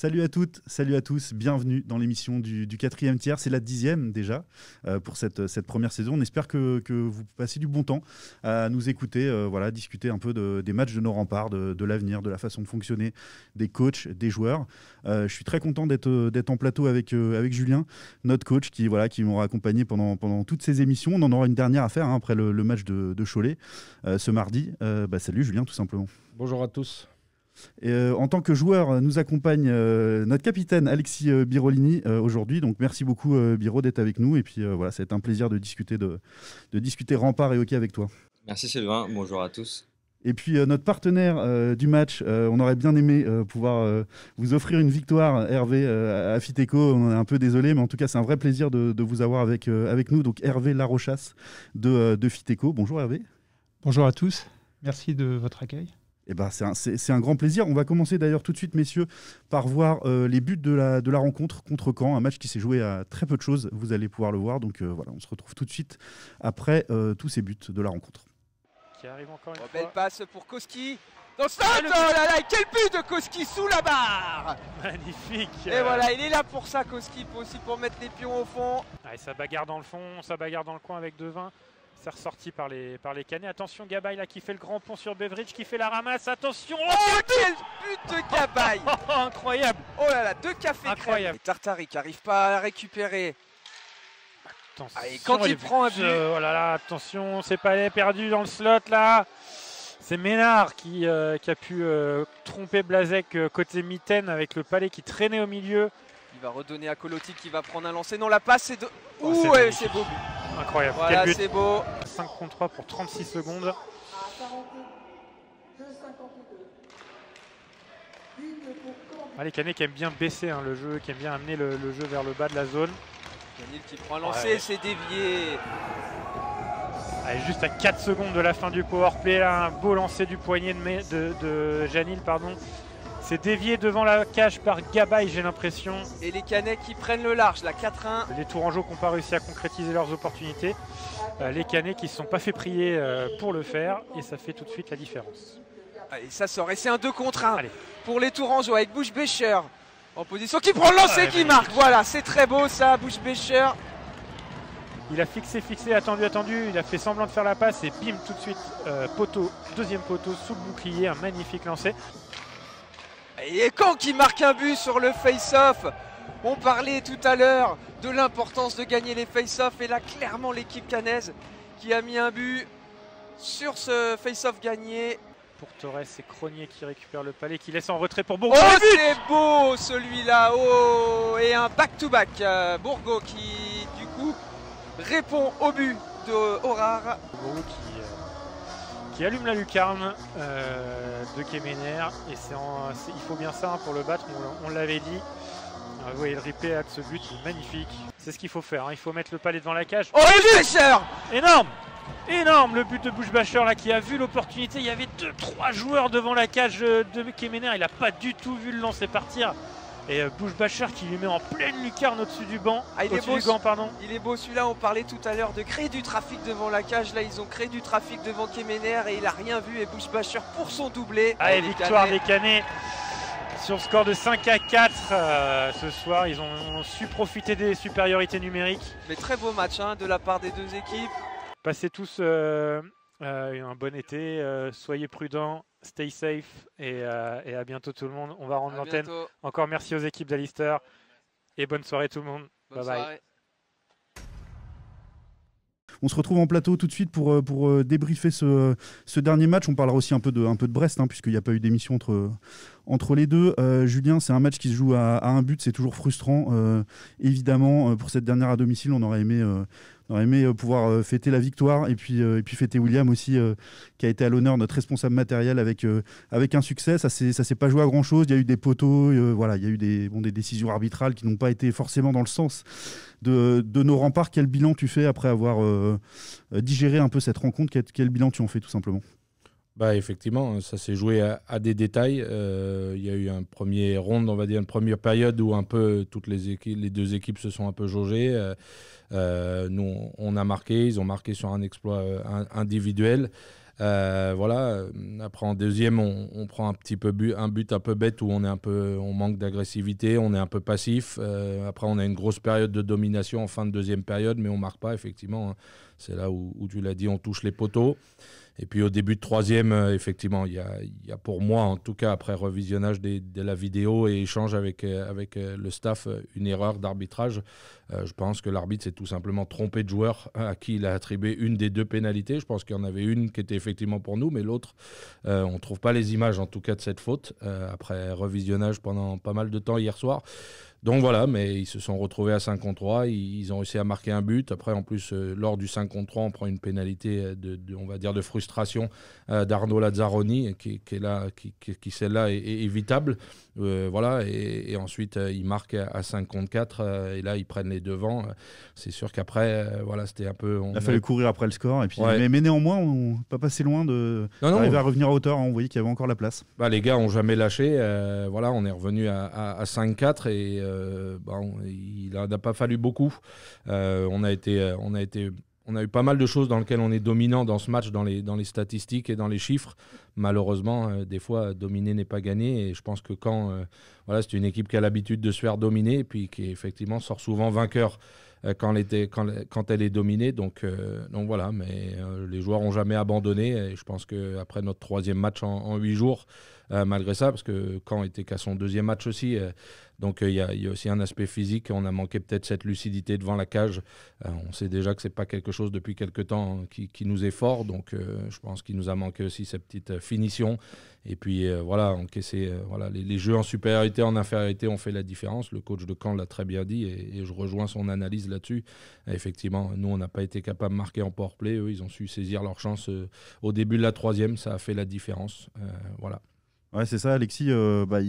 Salut à toutes, salut à tous, bienvenue dans l'émission du, quatrième tiers, c'est la dixième déjà euh, pour cette, première saison. On espère que, vous passez du bon temps à nous écouter, euh, voilà, discuter un peu des matchs de nos remparts, de, l'avenir, de la façon de fonctionner des coachs, des joueurs. Euh, je suis très content d'être en plateau avec, Julien, notre coach qui, voilà, qui m'aura accompagné pendant, toutes ces émissions. On en aura une dernière à faire hein, après le, match de, Cholet ce mardi. Bah, salut Julien tout simplement. Bonjour à tous. Euh, en tant que joueur, euh, nous accompagne euh, notre capitaine Alexis Birolini aujourd'hui. Donc merci beaucoup Biro d'être avec nous. Et puis voilà, c'est un plaisir de discuter de, discuter rempart et hockey avec toi. Merci Sylvain, bonjour à tous. Et puis notre partenaire du match, on aurait bien aimé pouvoir vous offrir une victoire, Hervé à Fiteco. On est un peu désolé, mais en tout cas, c'est un vrai plaisir de, de vous avoir avec, avec nous. Donc Hervé Larochasse de, de Fiteco. Bonjour Hervé. Bonjour à tous. Merci de votre accueil. Eh ben, c'est un, grand plaisir. On va commencer d'ailleurs tout de suite, messieurs, par voir euh, les buts de la, rencontre contre Caen, un match qui s'est joué à très peu de choses. Vous allez pouvoir le voir. Donc euh, voilà, on se retrouve tout de suite après euh, tous ces buts de la rencontre. Qui arrive encore une Belle passe pour Koski. Dans ce stade ah, Oh là là, quel but de Koski sous la barre Magnifique Et voilà, il est là pour ça, Koski, aussi pour mettre les pions au fond. Ah, ça bagarre dans le fond, ça bagarre dans le coin avec Devin. C'est ressorti par les, par les canets. Attention Gabay là qui fait le grand pont sur Beveridge, qui fait la ramasse. Attention Oh, oh quel but de Gabay oh, Incroyable Oh là là, deux cafés Incroyable Tartari qui n'arrive pas à la récupérer. Attention, ah, quand il prend un but. Euh, oh là là, attention, c'est pas perdu dans le slot là. C'est Ménard qui, euh, qui, a pu euh, tromper Blazek côté mitaine avec le palais qui traînait au milieu. Il va redonner à Colotti qui va prendre un lancer. Non, la passe est de. Oh, Ouh, c'est beau Incroyable. Voilà, Quel but. beau. 5 contre 3 pour 36 secondes. allez ah, les qui aime bien baisser hein, le jeu, qui aime bien amener le, jeu vers le bas de la zone. Janine qui prend un lancer, c'est dévié. Allez, juste à 4 secondes de la fin du powerplay, un beau lancer du poignet de, de, de Janil, pardon. C'est dévié devant la cage par Gabay, j'ai l'impression. Et les Canets qui prennent le large, la 4-1. Les Tourangeaux qui n'ont pas réussi à concrétiser leurs opportunités. Euh, les Canets qui ne se sont pas fait prier euh, pour le faire. Et ça fait tout de suite la différence. Ah, et ça sort. Et c'est un 2 contre 1 pour les Tourangeaux avec Bouche Bécher en position qui prend le lancer qui marque. Voilà, c'est très beau ça, Bouche Bécher. Il a fixé, fixé, attendu, attendu. Il a fait semblant de faire la passe et bim, tout de suite, euh, poteau, deuxième poteau sous le bouclier. Un magnifique lancer. Et quand qui marque un but sur le face-off On parlait tout à l'heure de l'importance de gagner les face-off. Et là, clairement, l'équipe canaise qui a mis un but sur ce face-off gagné. Pour Torres, c'est Cronier qui récupère le palais, qui laisse en retrait pour Bourgo. Oh, c'est beau celui-là oh Et un back-to-back. Euh, Bourgo qui, du coup, répond au but de Horar qui allume la lucarne euh, de Kemener. Et c'est il faut bien ça hein, pour le battre, on, l'avait dit. Ah, vous voyez le replay à ce but, magnifique. C'est ce qu'il faut faire, hein. il faut mettre le palais devant la cage. Oh, le Énorme Énorme le but de Bushbacher là qui a vu l'opportunité. Il y avait 2-3 joueurs devant la cage euh, de Kemener. Il n'a pas du tout vu le lancer partir. Et euh, Bush qui lui met en pleine lucarne au-dessus du banc. Ah, il, est beau, pardon. il est beau celui-là, on parlait tout à l'heure de créer du trafic devant la cage. Là, ils ont créé du trafic devant Kemener et il a rien vu. Et Bush pour son doublé. Allez ah, victoire des Canets sur score de 5 à 4 euh, ce soir. Ils ont, su profiter des supériorités numériques. Mais très beau match hein, de la part des deux équipes. Passez tous euh, euh, un bon été. Euh, soyez prudents, stay safe euh, et, à bientôt tout le monde. On va rendre l'antenne. Encore merci aux équipes d'Alister et bonne soirée tout le monde. bye bye. On se retrouve en plateau tout de suite pour, pour débriefer ce, ce dernier match. On parlera aussi un peu de, un peu de Brest, hein, puisqu'il n'y a pas eu d'émission entre, entre les deux. Julien, c'est un match qui se joue à, un but, c'est toujours frustrant. évidemment, pour cette dernière à domicile, on aurait aimé... On aurait aimé euh, pouvoir euh, fêter la victoire et puis, euh, puis fêter William aussi, qui a été à l'honneur notre responsable matériel avec, avec un succès. Ça ne s'est pas joué à grand-chose. Il y a eu des poteaux, voilà, il y a eu des, bon, décisions arbitrales qui n'ont pas été forcément dans le sens de, nos remparts. Quel bilan tu fais après avoir digéré un peu cette rencontre quel bilan tu en fais tout simplement bah, effectivement, ça s'est joué à, des détails. Euh, il y a eu un premier ronde, on va dire, une première période où un peu toutes les, équipes, les deux équipes se sont un peu jaugées. Euh, euh, nous, on a marqué, ils ont marqué sur un exploit individuel. voilà. Après en deuxième, on, prend un petit peu but, un but un peu bête où on est un peu, on manque d'agressivité, on est un peu passif. après, on a une grosse période de domination en fin de deuxième période, mais on marque pas effectivement. Hein. C'est là où tu l'as dit, on touche les poteaux. Et puis au début de troisième, euh, effectivement, il y a, pour moi, en tout cas après revisionnage de la vidéo et échange avec, euh, avec euh, le staff, une erreur d'arbitrage. je pense que l'arbitre s'est tout simplement trompé de joueur hein, à qui il a attribué une des deux pénalités. Je pense qu'il y en avait une qui était effectivement pour nous, mais l'autre, on ne trouve pas les images en tout cas de cette faute. après revisionnage pendant pas mal de temps hier soir. Donc voilà, mais ils se sont retrouvés à 5 3, ils ont réussi à marquer un but. Après, en plus, euh, lors du 5 3, on prend une pénalité, euh, de, on va dire, de frustration euh, d'Arnaud Lazzaroni, qui, qui, qui, celle-là est évitable. Euh, voilà, et, ensuite il euh, ils marquent à 5 contre 4 euh, et là ils prennent les devants. C'est sûr qu'après, voilà, c'était un peu. Il a fallu courir après le score et puis mais, néanmoins, on n'est pas passé loin de non, à revenir à hauteur. Hein. On voyait qu'il y avait encore la place. Bah, les gars n'ont jamais lâché. voilà, on est revenu à, à, contre 4 et bon, bah, il n'a pas fallu beaucoup. on a été, on a été on a eu pas mal de choses dans lesquelles on est dominant dans ce match, dans les, dans les statistiques et dans les chiffres. Malheureusement, euh, des fois, dominer n'est pas gagné. Et je pense que quand euh, voilà, c'est une équipe qui a l'habitude de se faire dominer, et puis qui effectivement sort souvent vainqueur euh, quand, elle quand, elle est dominée. Donc, donc voilà, mais les joueurs n'ont jamais abandonné. Et je pense qu'après notre troisième match en huit jours, malgré ça, parce que quand était qu'à son deuxième match aussi, donc euh, il y, a, aussi un aspect physique. On a manqué peut-être cette lucidité devant la cage. Euh, on sait déjà que ce n'est pas quelque chose depuis quelque temps hein, qui, nous est fort. Donc euh, je pense qu'il nous a manqué aussi cette petite finition. Et puis voilà, encaisser voilà les, jeux en supériorité, en infériorité ont fait la différence. Le coach de camp l'a très bien dit et, je rejoins son analyse là-dessus. Effectivement, nous on n'a pas été capable de marquer en port play. Eux, ils ont su saisir leur chance au début de la troisième. Ça a fait la différence. voilà. Ouais, c'est ça, Alexis. Euh, bah,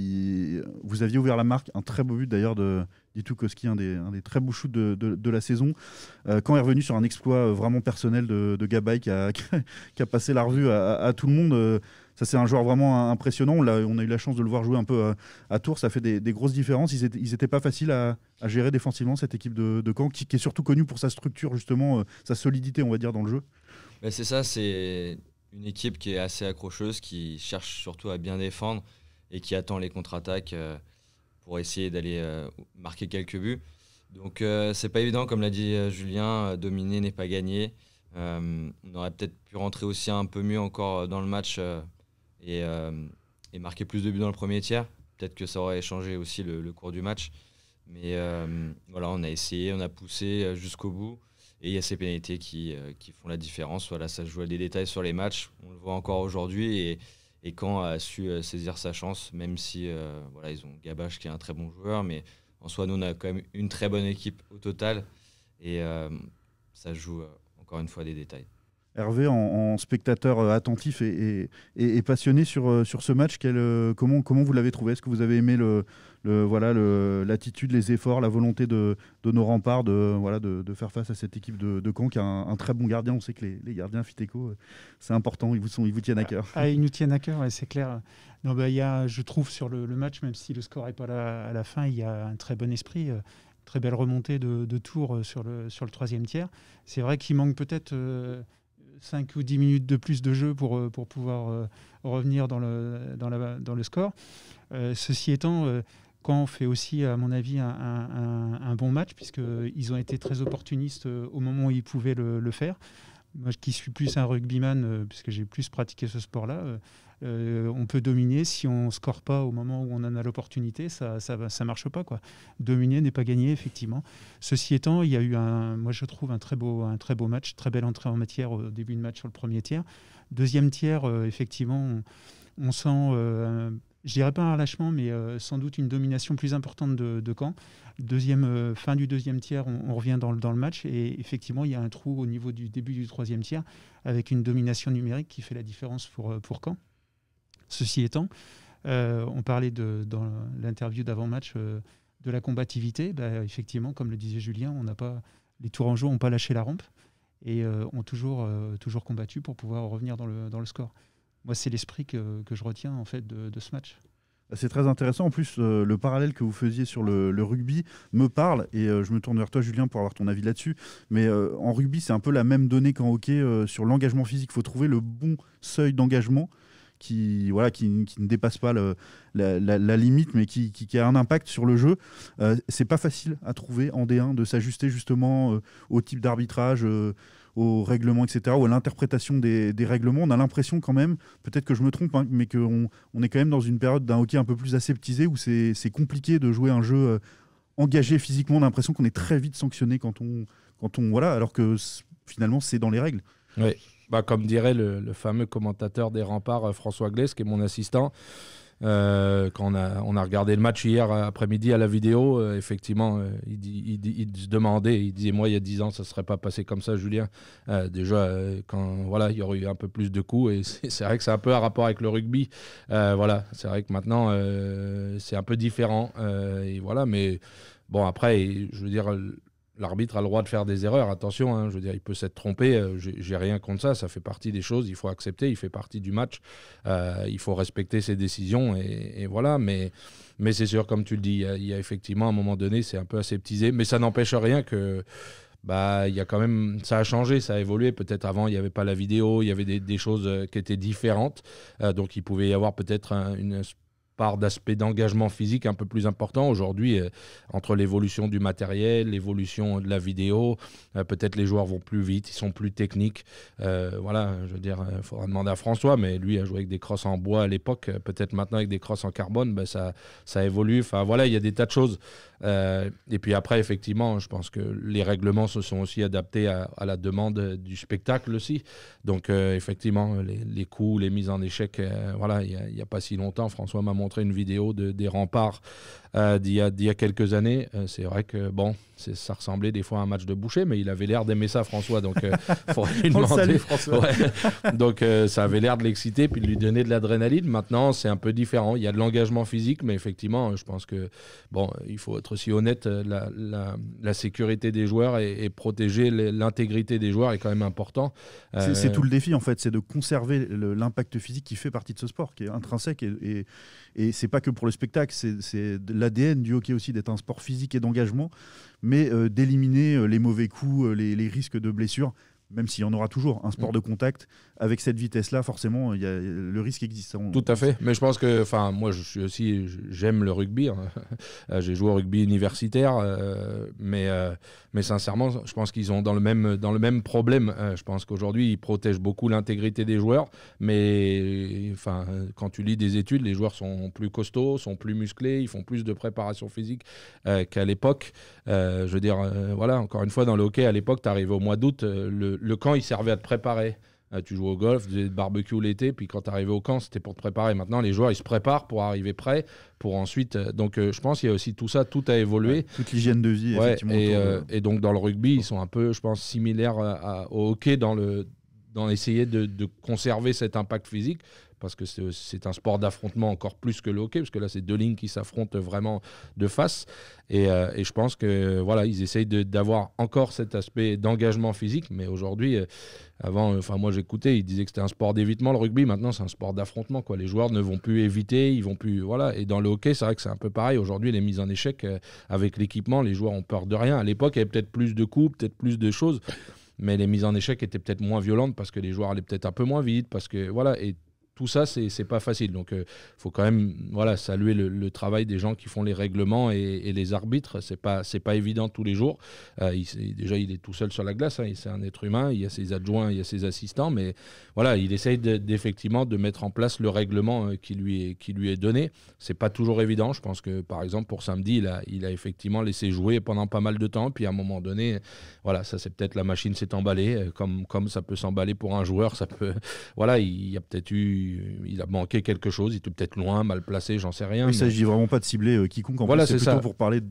vous aviez ouvert la marque. Un très beau but d'ailleurs de Koski, un des, un des très beaux shoots de, de, la saison. Euh, quand est revenu sur un exploit euh, vraiment personnel de, Gabay qui a, qui a, passé la revue à, tout le monde. Ça, c'est un joueur vraiment impressionnant. On a, on a, eu la chance de le voir jouer un peu à, Tours. Ça fait des, grosses différences. Ils n'étaient pas faciles à, à, gérer défensivement, cette équipe de, de Caen, qui, est surtout connue pour sa structure, justement, sa solidité, on va dire, dans le jeu. c'est ça, c'est une équipe qui est assez accrocheuse, qui cherche surtout à bien défendre et qui attend les contre-attaques euh, pour essayer d'aller euh, marquer quelques buts. Donc euh, c'est pas évident, comme l'a dit Julien, dominer n'est pas gagné. on aurait peut-être pu rentrer aussi un peu mieux encore dans le match et, marquer plus de buts dans le premier tiers. Peut-être que ça aurait changé aussi le cours du match. Mais voilà, on a essayé, on a poussé jusqu'au bout. Et il y a ces pénalités qui, euh, font la différence. Voilà, ça joue à des détails sur les matchs. On le voit encore aujourd'hui. Et, et quand a su euh, saisir sa chance, même si euh, voilà, ils ont Gabache qui est un très bon joueur, mais en soi, nous, on a quand même une très bonne équipe au total. Et ça joue, encore une fois, des détails. Hervé, en, spectateur euh, attentif et, passionné sur, euh, sur ce match, euh, comment, comment vous l'avez trouvé Est-ce que vous avez aimé le, le voilà l'attitude, les efforts, la volonté de, nos remparts de, voilà, de, faire face à cette équipe de, de Caen qui a un, très bon gardien On sait que les, gardiens Fiteco, c'est important, ils vous, sont, ils vous tiennent à cœur. Ah, ah, ils nous tiennent à cœur, c'est clair. Non, bah, je trouve sur le, match, même si le score n'est pas là à la fin, il y a un très bon esprit très belle remontée de, de tour sur le, sur le troisième tiers. C'est vrai qu'il manque peut-être 5 ou 10 minutes de plus de jeu pour, euh, pour pouvoir euh, revenir dans le, la, dans le score. Euh, ceci étant, quand on fait aussi, à mon avis, un, bon match, puisqu'ils ont été très opportunistes au moment où ils pouvaient le, faire moi qui suis plus un rugbyman, puisque j'ai plus pratiqué ce sport-là, euh, on peut dominer si on ne score pas au moment où on en a l'opportunité, ça ne ça, marche pas. Quoi. Dominer n'est pas gagner, effectivement. Ceci étant, il y a eu, un, moi je trouve, un très, beau, un très beau match, très belle entrée en matière au début de match sur le premier tiers. Deuxième tiers, euh, effectivement, on, sent... je euh, je dirais pas un relâchement, mais sans doute une domination plus importante de, de Caen. Deuxième, fin du deuxième tiers, on, revient dans le, dans le, match et effectivement, il y a un trou au niveau du début du troisième tiers avec une domination numérique qui fait la différence pour, pour Caen. Ceci étant, euh, on parlait dans l'interview d'avant-match euh, de la combativité. Bah, effectivement, comme le disait Julien, on n'a pas, les Tourangeaux n'ont pas lâché la rampe et euh, ont toujours, toujours combattu pour pouvoir revenir dans le, dans le score. Moi, c'est l'esprit que, je retiens en fait de, ce match. C'est très intéressant. En plus, le parallèle que vous faisiez sur le, rugby me parle et je me tourne vers toi, Julien, pour avoir ton avis là-dessus. Mais en rugby, c'est un peu la même donnée qu'en hockey sur l'engagement physique. Il faut trouver le bon seuil d'engagement qui, voilà, qui, qui ne dépasse pas la, limite, mais qui, qui, a un impact sur le jeu. Ce euh, c'est pas facile à trouver en D1 de s'ajuster justement euh, au type d'arbitrage. aux euh, au règlement, etc., ou à l'interprétation des, des, règlements. On a l'impression quand même, peut-être que je me trompe, hein, mais qu'on on est quand même dans une période d'un hockey un peu plus aseptisé, où c'est compliqué de jouer un jeu engagé physiquement. On a l'impression qu'on est très vite sanctionné quand on, quand on... Voilà, alors que finalement, c'est dans les règles. Ouais. Bah, comme dirait le, fameux commentateur des remparts, euh, François Glaise, qui est mon assistant. Euh, quand on a, on a, regardé le match hier après-midi à la vidéo, euh, effectivement, il, se demandait, il disait moi il y a 10 ans ça ne serait pas passé comme ça, Julien. déjà quand voilà, il y aurait eu un peu plus de coups et c'est vrai que c'est un peu un rapport avec le rugby. voilà, c'est vrai que maintenant c'est un peu différent et voilà, mais bon après, je veux dire l'arbitre a le droit de faire des erreurs. Attention, hein, je veux dire, il peut s'être trompé. Euh, j'ai rien contre ça. Ça fait partie des choses. Il faut accepter. Il fait partie du match. Euh, il faut respecter ses décisions. Et, voilà. Mais, mais c'est sûr, comme tu le dis, il y, a, effectivement, un moment donné, c'est un peu aseptisé. Mais ça n'empêche rien que bah il y a quand même ça a changé ça a évolué peut-être avant il n'y avait pas la vidéo il y avait des, choses euh, qui étaient différentes donc il pouvait y avoir peut-être une part d'aspect d'engagement physique un peu plus important. Aujourd'hui, euh, entre l'évolution du matériel, l'évolution de la vidéo, euh, peut-être les joueurs vont plus vite, ils sont plus techniques. Euh, voilà, je veux dire, il faudra demander à François, mais lui a joué avec des crosses en bois à l'époque, peut-être maintenant avec des crosses en carbone, ben, ça, ça évolue. Enfin voilà, il y a des tas de choses. Euh, et puis après, effectivement, je pense que les règlements se sont aussi adaptés à, la demande du spectacle aussi. Donc, euh, effectivement, les, coups, les mises en échec, euh, voilà, il n'y a, pas si longtemps, François m'a montré une vidéo de, des remparts d'il y, a quelques années. c'est vrai que, bon, ça ressemblait des fois à un match de boucher, mais il avait l'air d'aimer ça, François. Donc, François. Donc, ça avait l'air de l'exciter puis de lui donner de l'adrénaline. Maintenant, c'est un peu différent. Il y a de l'engagement physique, mais effectivement, je pense que, bon, il faut être aussi honnête, euh, la, sécurité des joueurs et, protéger l'intégrité des joueurs est quand même important. C'est euh, tout le défi en fait, c'est de conserver l'impact physique qui fait partie de ce sport, qui est intrinsèque et, et, c'est pas que pour le spectacle, c'est l'ADN du hockey aussi d'être un sport physique et d'engagement, mais euh, d'éliminer les mauvais coups, les risques de blessures même s'il y en aura toujours, un sport mm. de contact, avec cette vitesse-là, forcément, y a, le risque existe. Hein. Tout à fait. Mais je pense que, enfin, moi, je suis aussi, j'aime le rugby. Hein. Euh, j'ai joué au rugby universitaire, euh, mais, euh, mais sincèrement, je pense qu'ils ont dans le même, dans le même problème. je pense qu'aujourd'hui, ils protègent beaucoup l'intégrité des joueurs, mais enfin, quand tu lis des études, les joueurs sont plus costauds, sont plus musclés, ils font plus de préparation physique qu'à l'époque. je veux dire, voilà, encore une fois, dans le hockey, à l'époque, tu arrives au mois d'août, le le camp, il servait à te préparer. Euh, tu jouais au golf, tu faisais barbecue l'été, puis quand tu arrivais au camp, c'était pour te préparer. Maintenant, les joueurs, ils se préparent pour arriver prêt pour ensuite. Euh, donc, euh, je pense qu'il y a aussi tout ça, tout a évolué. toute l'hygiène de vie, effectivement. Et, donc, dans le rugby, ils sont un peu, je pense, similaires au hockey dans le, d'en essayer de, conserver cet impact physique parce que c'est un sport d'affrontement encore plus que le hockey, parce que là, c'est deux lignes qui s'affrontent vraiment de face. Et, euh, je pense que voilà, ils essayent d'avoir encore cet aspect d'engagement physique. Mais aujourd'hui, euh, avant, enfin moi j'écoutais, ils disaient que c'était un sport d'évitement le rugby. Maintenant, c'est un sport d'affrontement. Quoi, les joueurs ne vont plus éviter, ils vont plus voilà. Et dans le hockey, c'est vrai que c'est un peu pareil. Aujourd'hui, les mises en échec euh, avec l'équipement, les joueurs ont peur de rien. À l'époque, il y avait peut-être plus de coups, peut-être plus de choses mais les mises en échec étaient peut-être moins violentes parce que les joueurs allaient peut-être un peu moins vite, parce que voilà, tout ça, c'est pas facile. Donc, il euh, faut quand même voilà, saluer le, travail des gens qui font les règlements et, les arbitres. C'est pas, pas évident tous les jours. Euh, déjà, il est tout seul sur la glace. Hein, c'est un être humain. Il y a ses adjoints, il y a ses assistants. Mais voilà, il essaye d'effectivement de mettre en place le règlement euh, qui lui est, qui lui est donné. C'est pas toujours évident. Je pense que, par exemple, pour samedi, il a, il a effectivement laissé jouer pendant pas mal de temps. Puis, à un moment donné, voilà, ça c'est peut-être la machine s'est emballée. Comme, comme ça peut s'emballer pour un joueur, ça peut. Voilà, il y a peut-être eu il a manqué quelque chose, il était peut-être loin, mal placé, j'en sais rien. Il ne s'agit vraiment pas de cibler euh, quiconque. En voilà, c'est plutôt ça. pour parler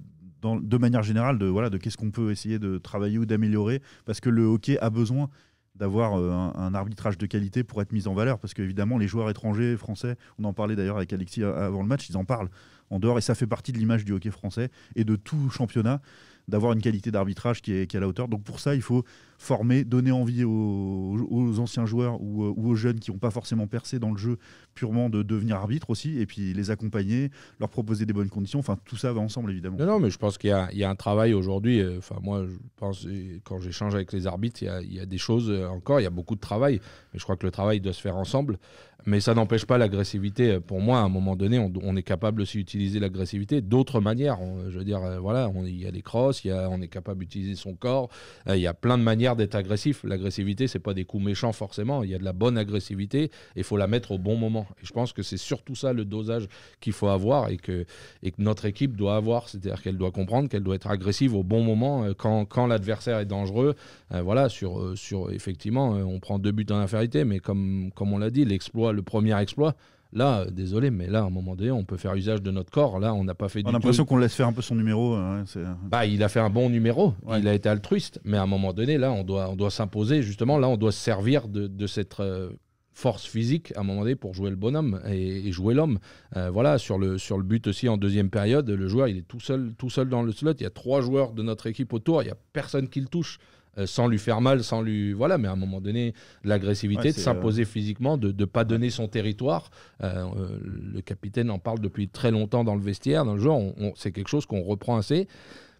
de manière générale de, voilà, de qu'est-ce qu'on peut essayer de travailler ou d'améliorer, parce que le hockey a besoin d'avoir euh, un, arbitrage de qualité pour être mis en valeur. Parce qu'évidemment, les joueurs étrangers, français, on en parlait d'ailleurs avec Alexis euh, avant le match, ils en parlent en dehors. Et ça fait partie de l'image du hockey français et de tout championnat d'avoir une qualité d'arbitrage qui est à la hauteur. Donc pour ça, il faut former, donner envie aux, anciens joueurs euh, ou, aux jeunes qui n'ont pas forcément percé dans le jeu purement de devenir arbitre aussi, et puis les accompagner, leur proposer des bonnes conditions. Enfin, tout ça va ensemble, évidemment. Non, mais je pense qu'il y, a un travail aujourd'hui. Euh, enfin, moi, je pense, quand j'échange avec les arbitres, il y, a, des choses euh, encore, il y a beaucoup de travail. Mais je crois que le travail doit se faire ensemble. Mais ça n'empêche pas l'agressivité. Pour moi, à un moment donné, on, est capable aussi d'utiliser l'agressivité d'autres manières. je veux dire, voilà, il y a les crosses, il on est capable d'utiliser son corps. Il y a plein de manières d'être agressif. L'agressivité, c'est pas des coups méchants forcément. Il y a de la bonne agressivité et il faut la mettre au bon moment. Et je pense que c'est surtout ça le dosage qu'il faut avoir et que, et que notre équipe doit avoir. C'est-à-dire qu'elle doit comprendre qu'elle doit être agressive au bon moment euh, quand, l'adversaire est dangereux. Euh, voilà, sur, euh, sur effectivement, on prend deux buts en infériorité, mais comme, comme on l'a dit, l'exploit, le premier exploit, Là, désolé, mais là, à un moment donné, on peut faire usage de notre corps. Là, on n'a pas fait. On a l'impression qu'on laisse faire un peu son numéro. Euh, euh. bah, il a fait un bon numéro. Il a été altruiste, mais à un moment donné, là, on doit, on doit s'imposer. Justement, là, on doit se servir de, cette euh, force physique à un moment donné pour jouer le bonhomme et, jouer l'homme. voilà, sur le, sur le but aussi en deuxième période, le joueur, il est tout seul, tout seul dans le slot. Il y a trois joueurs de notre équipe autour. Il y a personne qui le touche. Euh, sans lui faire mal, sans lui. Voilà, mais à un moment donné, l'agressivité, de s'imposer euh, physiquement, de ne pas donner son territoire. Euh, le capitaine en parle depuis très longtemps dans le vestiaire, dans le c'est quelque chose qu'on reprend assez.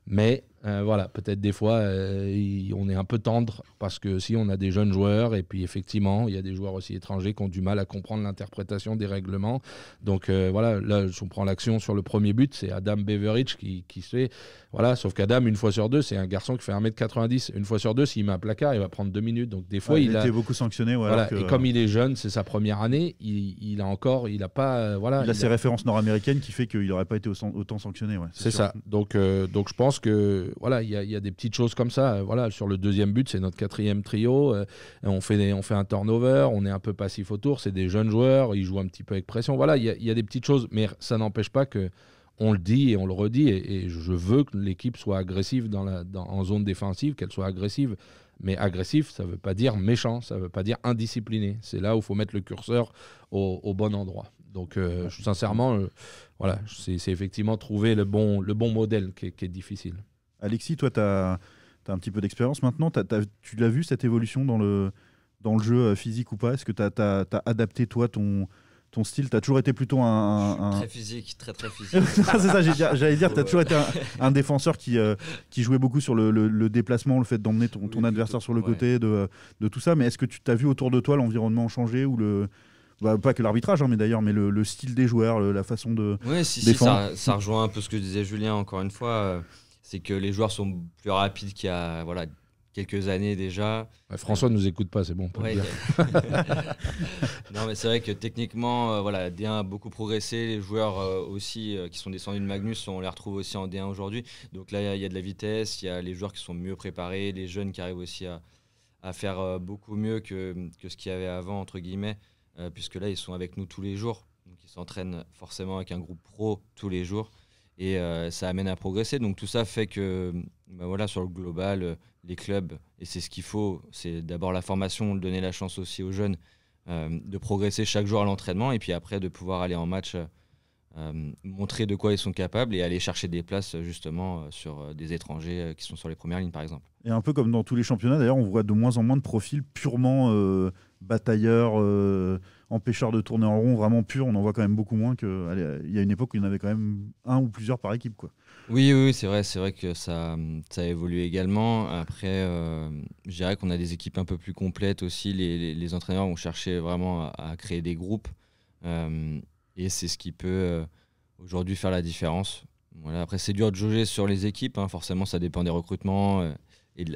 Mais euh, voilà, peut-être des fois, euh, on est un peu tendre parce que si on a des jeunes joueurs, et puis effectivement, il y a des joueurs aussi étrangers qui ont du mal à comprendre l'interprétation des règlements. Donc euh, voilà, là, on prend l'action sur le premier but, c'est Adam Beveridge qui, qui se fait. Voilà, sauf qu'Adam, une fois sur deux, c'est un garçon qui fait 1m90. Une fois sur deux, s'il met un placard, il va prendre deux minutes. Donc des fois, il, a été beaucoup sanctionné. voilà, Et comme il est jeune, c'est sa première année, il, a encore, il a pas. voilà, il a ses références nord-américaines qui fait qu'il n'aurait pas été autant sanctionné. c'est ça. Donc, donc je pense que voilà, il y a, des petites choses comme ça. Euh, voilà, sur le deuxième but, c'est notre quatrième trio. Euh, on, fait on fait un turnover, on est un peu passif autour. C'est des jeunes joueurs, ils jouent un petit peu avec pression. Voilà, il y a, des petites choses, mais ça n'empêche pas que on le dit et on le redit. Et, je veux que l'équipe soit agressive dans la, en zone défensive, qu'elle soit agressive. Mais agressif, ça ne veut pas dire méchant, ça ne veut pas dire indiscipliné. C'est là où il faut mettre le curseur au, bon endroit. Donc, euh, sincèrement, voilà, c'est effectivement trouver le bon, le bon modèle qui est difficile. Alexis, toi, tu as, un petit peu d'expérience maintenant. tu l'as vu, cette évolution dans le, dans le jeu euh, physique ou pas Est-ce que tu as, adapté, toi, ton, ton style Tu as toujours été plutôt un, Très physique, très très physique. c'est ça, j'allais dire, tu as toujours été un, défenseur qui, euh, qui jouait beaucoup sur le, déplacement, le fait d'emmener ton, adversaire sur le côté, de, tout ça. Mais est-ce que tu t'as vu autour de toi l'environnement changer ou le... Bah, pas que l'arbitrage, hein, mais d'ailleurs, mais le, style des joueurs, la façon de. défendre. ça, rejoint un peu ce que disait Julien, encore une fois. Euh, c'est que les joueurs sont plus rapides qu'il y a voilà, quelques années déjà. François ne nous écoute pas, c'est bon. dire. non, mais c'est vrai que techniquement, euh, voilà, D1 a beaucoup progressé. Les joueurs euh, aussi euh, qui sont descendus de Magnus, on les retrouve aussi en D1 aujourd'hui. Donc là, il y, a de la vitesse, il y a les joueurs qui sont mieux préparés, les jeunes qui arrivent aussi à, faire beaucoup mieux que, ce qu'il y avait avant, entre guillemets, puisque là, ils sont avec nous tous les jours. Donc ils s'entraînent forcément avec un groupe pro tous les jours et euh, ça amène à progresser. Donc tout ça fait que, bah, voilà, sur le global, euh, les clubs, et c'est ce qu'il faut, c'est d'abord la formation, donner la chance aussi aux jeunes euh, de progresser chaque jour à l'entraînement, et puis après de pouvoir aller en match, montrer de quoi ils sont capables, et aller chercher des places justement sur des étrangers qui sont sur les premières lignes, par exemple. Et un peu comme dans tous les championnats, d'ailleurs, on voit de moins en moins de profils purement batailleurs empêcheur de tourner en rond vraiment pur, on en voit quand même beaucoup moins qu'il y a une époque où il y en avait quand même un ou plusieurs par équipe. Quoi. Oui, oui, c'est vrai, c'est vrai que ça, ça évolué également. Après, euh, je dirais qu'on a des équipes un peu plus complètes aussi. Les, entraîneurs ont cherché vraiment à, créer des groupes euh, et c'est ce qui peut euh, aujourd'hui faire la différence. Voilà, après, c'est dur de juger sur les équipes, hein. forcément, ça dépend des recrutements. et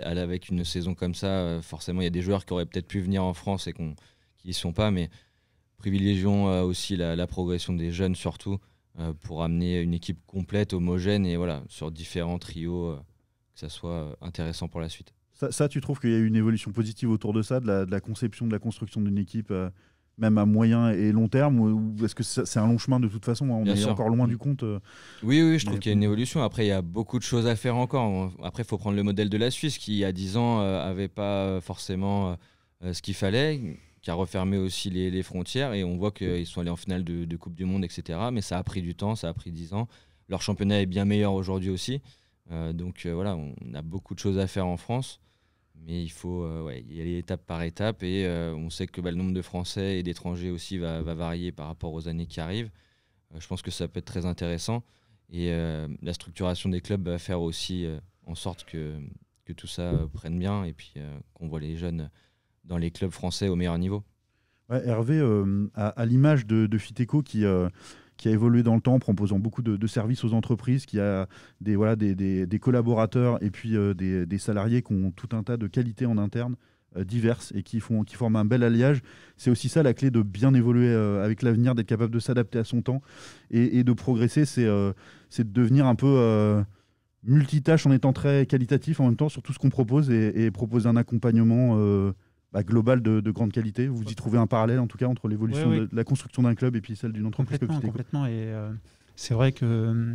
avec une saison comme ça, forcément, il y a des joueurs qui auraient peut-être pu venir en France et qu'on, qui n'y sont pas, mais privilégions euh, aussi la, progression des jeunes surtout euh, pour amener une équipe complète, homogène et voilà, sur différents trios, euh, que ça soit intéressant pour la suite. Ça, tu trouves qu'il y a eu une évolution positive autour de ça, de la, conception, de la construction d'une équipe, même à moyen et long terme Ou, est-ce que c'est un long chemin de toute façon hein, On est encore loin du compte Oui, oui, je trouve qu'il y a une évolution. Après, il y a beaucoup de choses à faire encore. Après, il faut prendre le modèle de la Suisse qui, il y a 10 ans, n'avait pas forcément ce qu'il fallait qui a refermé aussi les, frontières. Et on voit qu'ils sont allés en finale de, Coupe du Monde, etc. Mais ça a pris du temps, ça a pris 10 ans. Leur championnat est bien meilleur aujourd'hui aussi. Euh, donc euh, voilà, on a beaucoup de choses à faire en France. Mais il faut euh, y aller étape par étape. Et on sait que bah, le nombre de Français et d'étrangers aussi va, varier par rapport aux années qui arrivent. je pense que ça peut être très intéressant. Et la structuration des clubs va faire aussi en sorte que, que tout ça prenne bien et puis qu'on voit les jeunes dans les clubs français au meilleur niveau. Hervé, euh, à, l'image de, Fiteco qui, euh, qui a évolué dans le temps, en proposant beaucoup de, services aux entreprises, qui a des, voilà, des, des, collaborateurs et puis euh, des, des, salariés qui ont tout un tas de qualités en interne diverses et qui, font, qui forment un bel alliage. C'est aussi ça la clé de bien évoluer avec l'avenir, d'être capable de s'adapter à son temps et, de progresser. C'est c'est de devenir un peu multitâche en étant très qualitatif en même temps sur tout ce qu'on propose et, et, proposer un accompagnement bah, globale de, grande qualité. Vous y trouvez un parallèle en tout cas entre l'évolution de la construction d'un club et puis celle d'une entreprise Complètement, complètement. et euh, c'est vrai que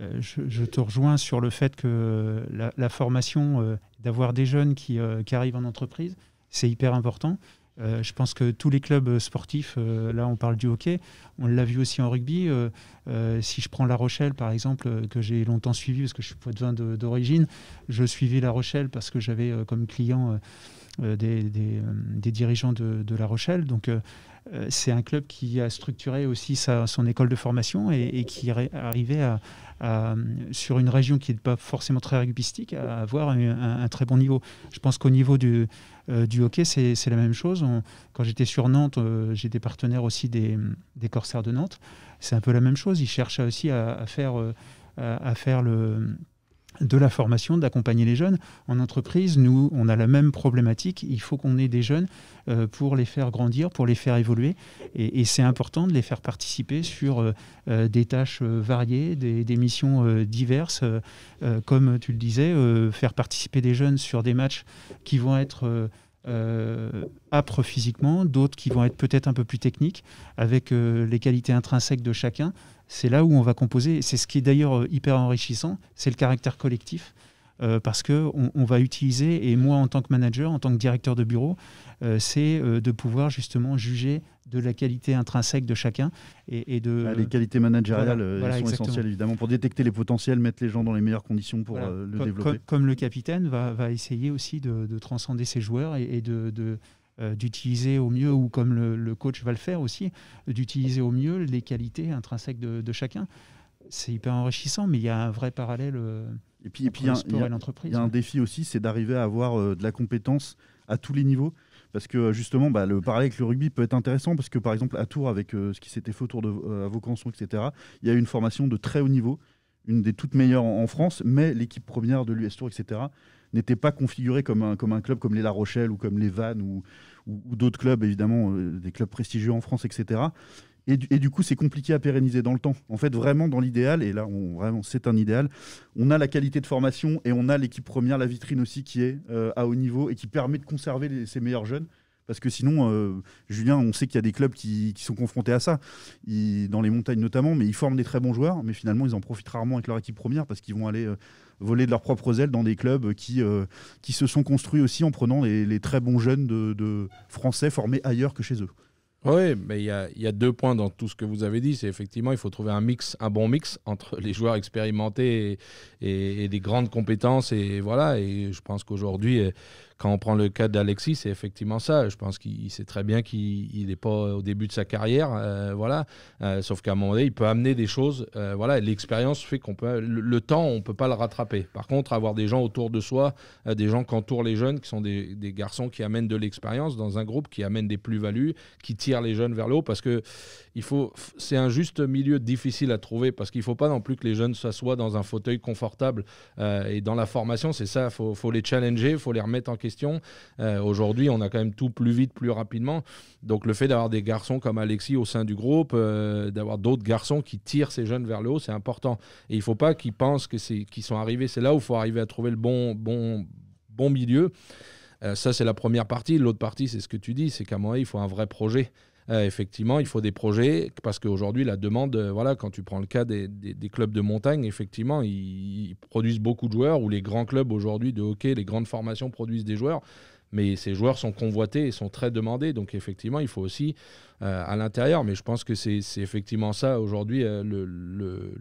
euh, je, te rejoins sur le fait que la, formation, euh, d'avoir des jeunes qui, qui, arrivent en entreprise, c'est hyper important. Euh, je pense que tous les clubs euh, sportifs, euh, là on parle du hockey, on l'a vu aussi en rugby. si je prends La Rochelle par exemple, que j'ai longtemps suivi parce que je suis vin d'origine, je suivais La Rochelle parce que j'avais comme client des, dirigeants de, de La Rochelle. Donc euh, c'est un club qui a structuré aussi son école de formation et, qui est arrivé à, sur une région qui n'est pas forcément très rugbyistique à avoir un, très bon niveau. Je pense qu'au niveau du, euh, du hockey, c'est la même chose. quand j'étais sur Nantes, euh, j'ai des partenaires aussi des, Corsaires de Nantes. C'est un peu la même chose. Ils cherchent aussi à, faire, à, faire le de la formation, d'accompagner les jeunes. En entreprise, nous, on a la même problématique. Il faut qu'on ait des jeunes euh, pour les faire grandir, pour les faire évoluer. Et, c'est important de les faire participer sur euh, euh, des tâches variées, des, missions diverses. comme tu le disais, faire participer des jeunes sur des matchs qui vont être... âpres physiquement, d'autres qui vont être peut-être un peu plus techniques, avec les qualités intrinsèques de chacun c'est là où on va composer. C'est ce qui est d'ailleurs euh, hyper enrichissant, c'est le caractère collectif. Euh, parce qu'on on va utiliser, et moi en tant que manager, en tant que directeur de bureau, euh, c'est de pouvoir justement juger de la qualité intrinsèque de chacun et, de... Ah, les qualités managériales sont essentielles évidemment pour détecter les potentiels, mettre les gens dans les meilleures conditions pour le développer. Comme, le capitaine va, essayer aussi de, transcender ses joueurs et, de euh, d'utiliser au mieux, ou comme le, le, coach va le faire aussi, euh, d'utiliser au mieux les qualités intrinsèques de, de chacun. C'est hyper enrichissant, mais il y a un vrai parallèle. Euh, et puis, et puis, il y, a un hein. défi aussi, c'est d'arriver à avoir de la compétence à tous les niveaux parce que justement, bah, le parallèle avec le rugby peut être intéressant parce que par exemple à Tours, avec ce qui s'était fait autour de Vaucanson, etc., il y a eu une formation de très haut niveau, une des toutes meilleures en, en France, mais l'équipe première de l'US Tours, etc., n'était pas configuré comme un, comme un club comme les La Rochelle ou comme les Vannes ou, d'autres clubs, évidemment, euh, des clubs prestigieux en France, etc. Et du, coup, c'est compliqué à pérenniser dans le temps. En fait, vraiment, dans l'idéal, et là, on, vraiment, c'est un idéal, on a la qualité de formation et on a l'équipe première, la vitrine aussi, qui est euh, à haut niveau et qui permet de conserver ses meilleurs jeunes. Parce que sinon, euh, Julien, on sait qu'il y a des clubs qui, sont confrontés à ça, dans les montagnes notamment, mais ils forment des très bons joueurs, mais finalement, ils en profitent rarement avec leur équipe première parce qu'ils vont aller euh, voler de leurs propres ailes dans des clubs qui, euh, qui se sont construits aussi en prenant les, très bons jeunes de, Français formés ailleurs que chez eux. Oui, mais il y, a, deux points dans tout ce que vous avez dit. C'est effectivement, il faut trouver un mix, un bon mix entre les joueurs expérimentés et, et des grandes compétences. Et voilà, et je pense qu'aujourd'hui, quand on prend le cas d'Alexis, c'est effectivement ça. Je pense qu'il sait très bien qu'il n'est pas au début de sa carrière, euh, voilà. Euh, sauf qu'à un moment donné, il peut amener des choses. Euh, voilà, l'expérience fait qu'on peut le, temps, on ne peut pas le rattraper. Par contre, avoir des gens autour de soi, des gens qui entourent les jeunes, qui sont des, garçons qui amènent de l'expérience dans un groupe, qui amènent des plus-values, qui tirent les jeunes vers le haut, parce que il faut, c'est un juste milieu difficile à trouver, parce qu'il ne faut pas non plus que les jeunes s'assoient dans un fauteuil confortable. et dans la formation, c'est ça, faut, faut les challenger, il faut les remettre en question question. Euh, aujourd'hui, on a quand même tout plus vite, plus rapidement. Donc le fait d'avoir des garçons comme Alexis au sein du groupe, euh, d'avoir d'autres garçons qui tirent ces jeunes vers le haut, c'est important. Et il ne faut pas qu'ils pensent qu'ils sont arrivés. C'est là où il faut arriver à trouver le bon, bon, bon milieu. Euh, ça, c'est la première partie. L'autre partie, c'est ce que tu dis, c'est qu'à moi, il faut un vrai projet. Euh, effectivement, il faut des projets parce qu'aujourd'hui, la demande, euh, voilà, quand tu prends le cas des, clubs de montagne, effectivement, ils, produisent beaucoup de joueurs ou les grands clubs aujourd'hui de hockey, les grandes formations produisent des joueurs. Mais ces joueurs sont convoités et sont très demandés. Donc, effectivement, il faut aussi euh, à l'intérieur. Mais je pense que c'est effectivement ça aujourd'hui euh,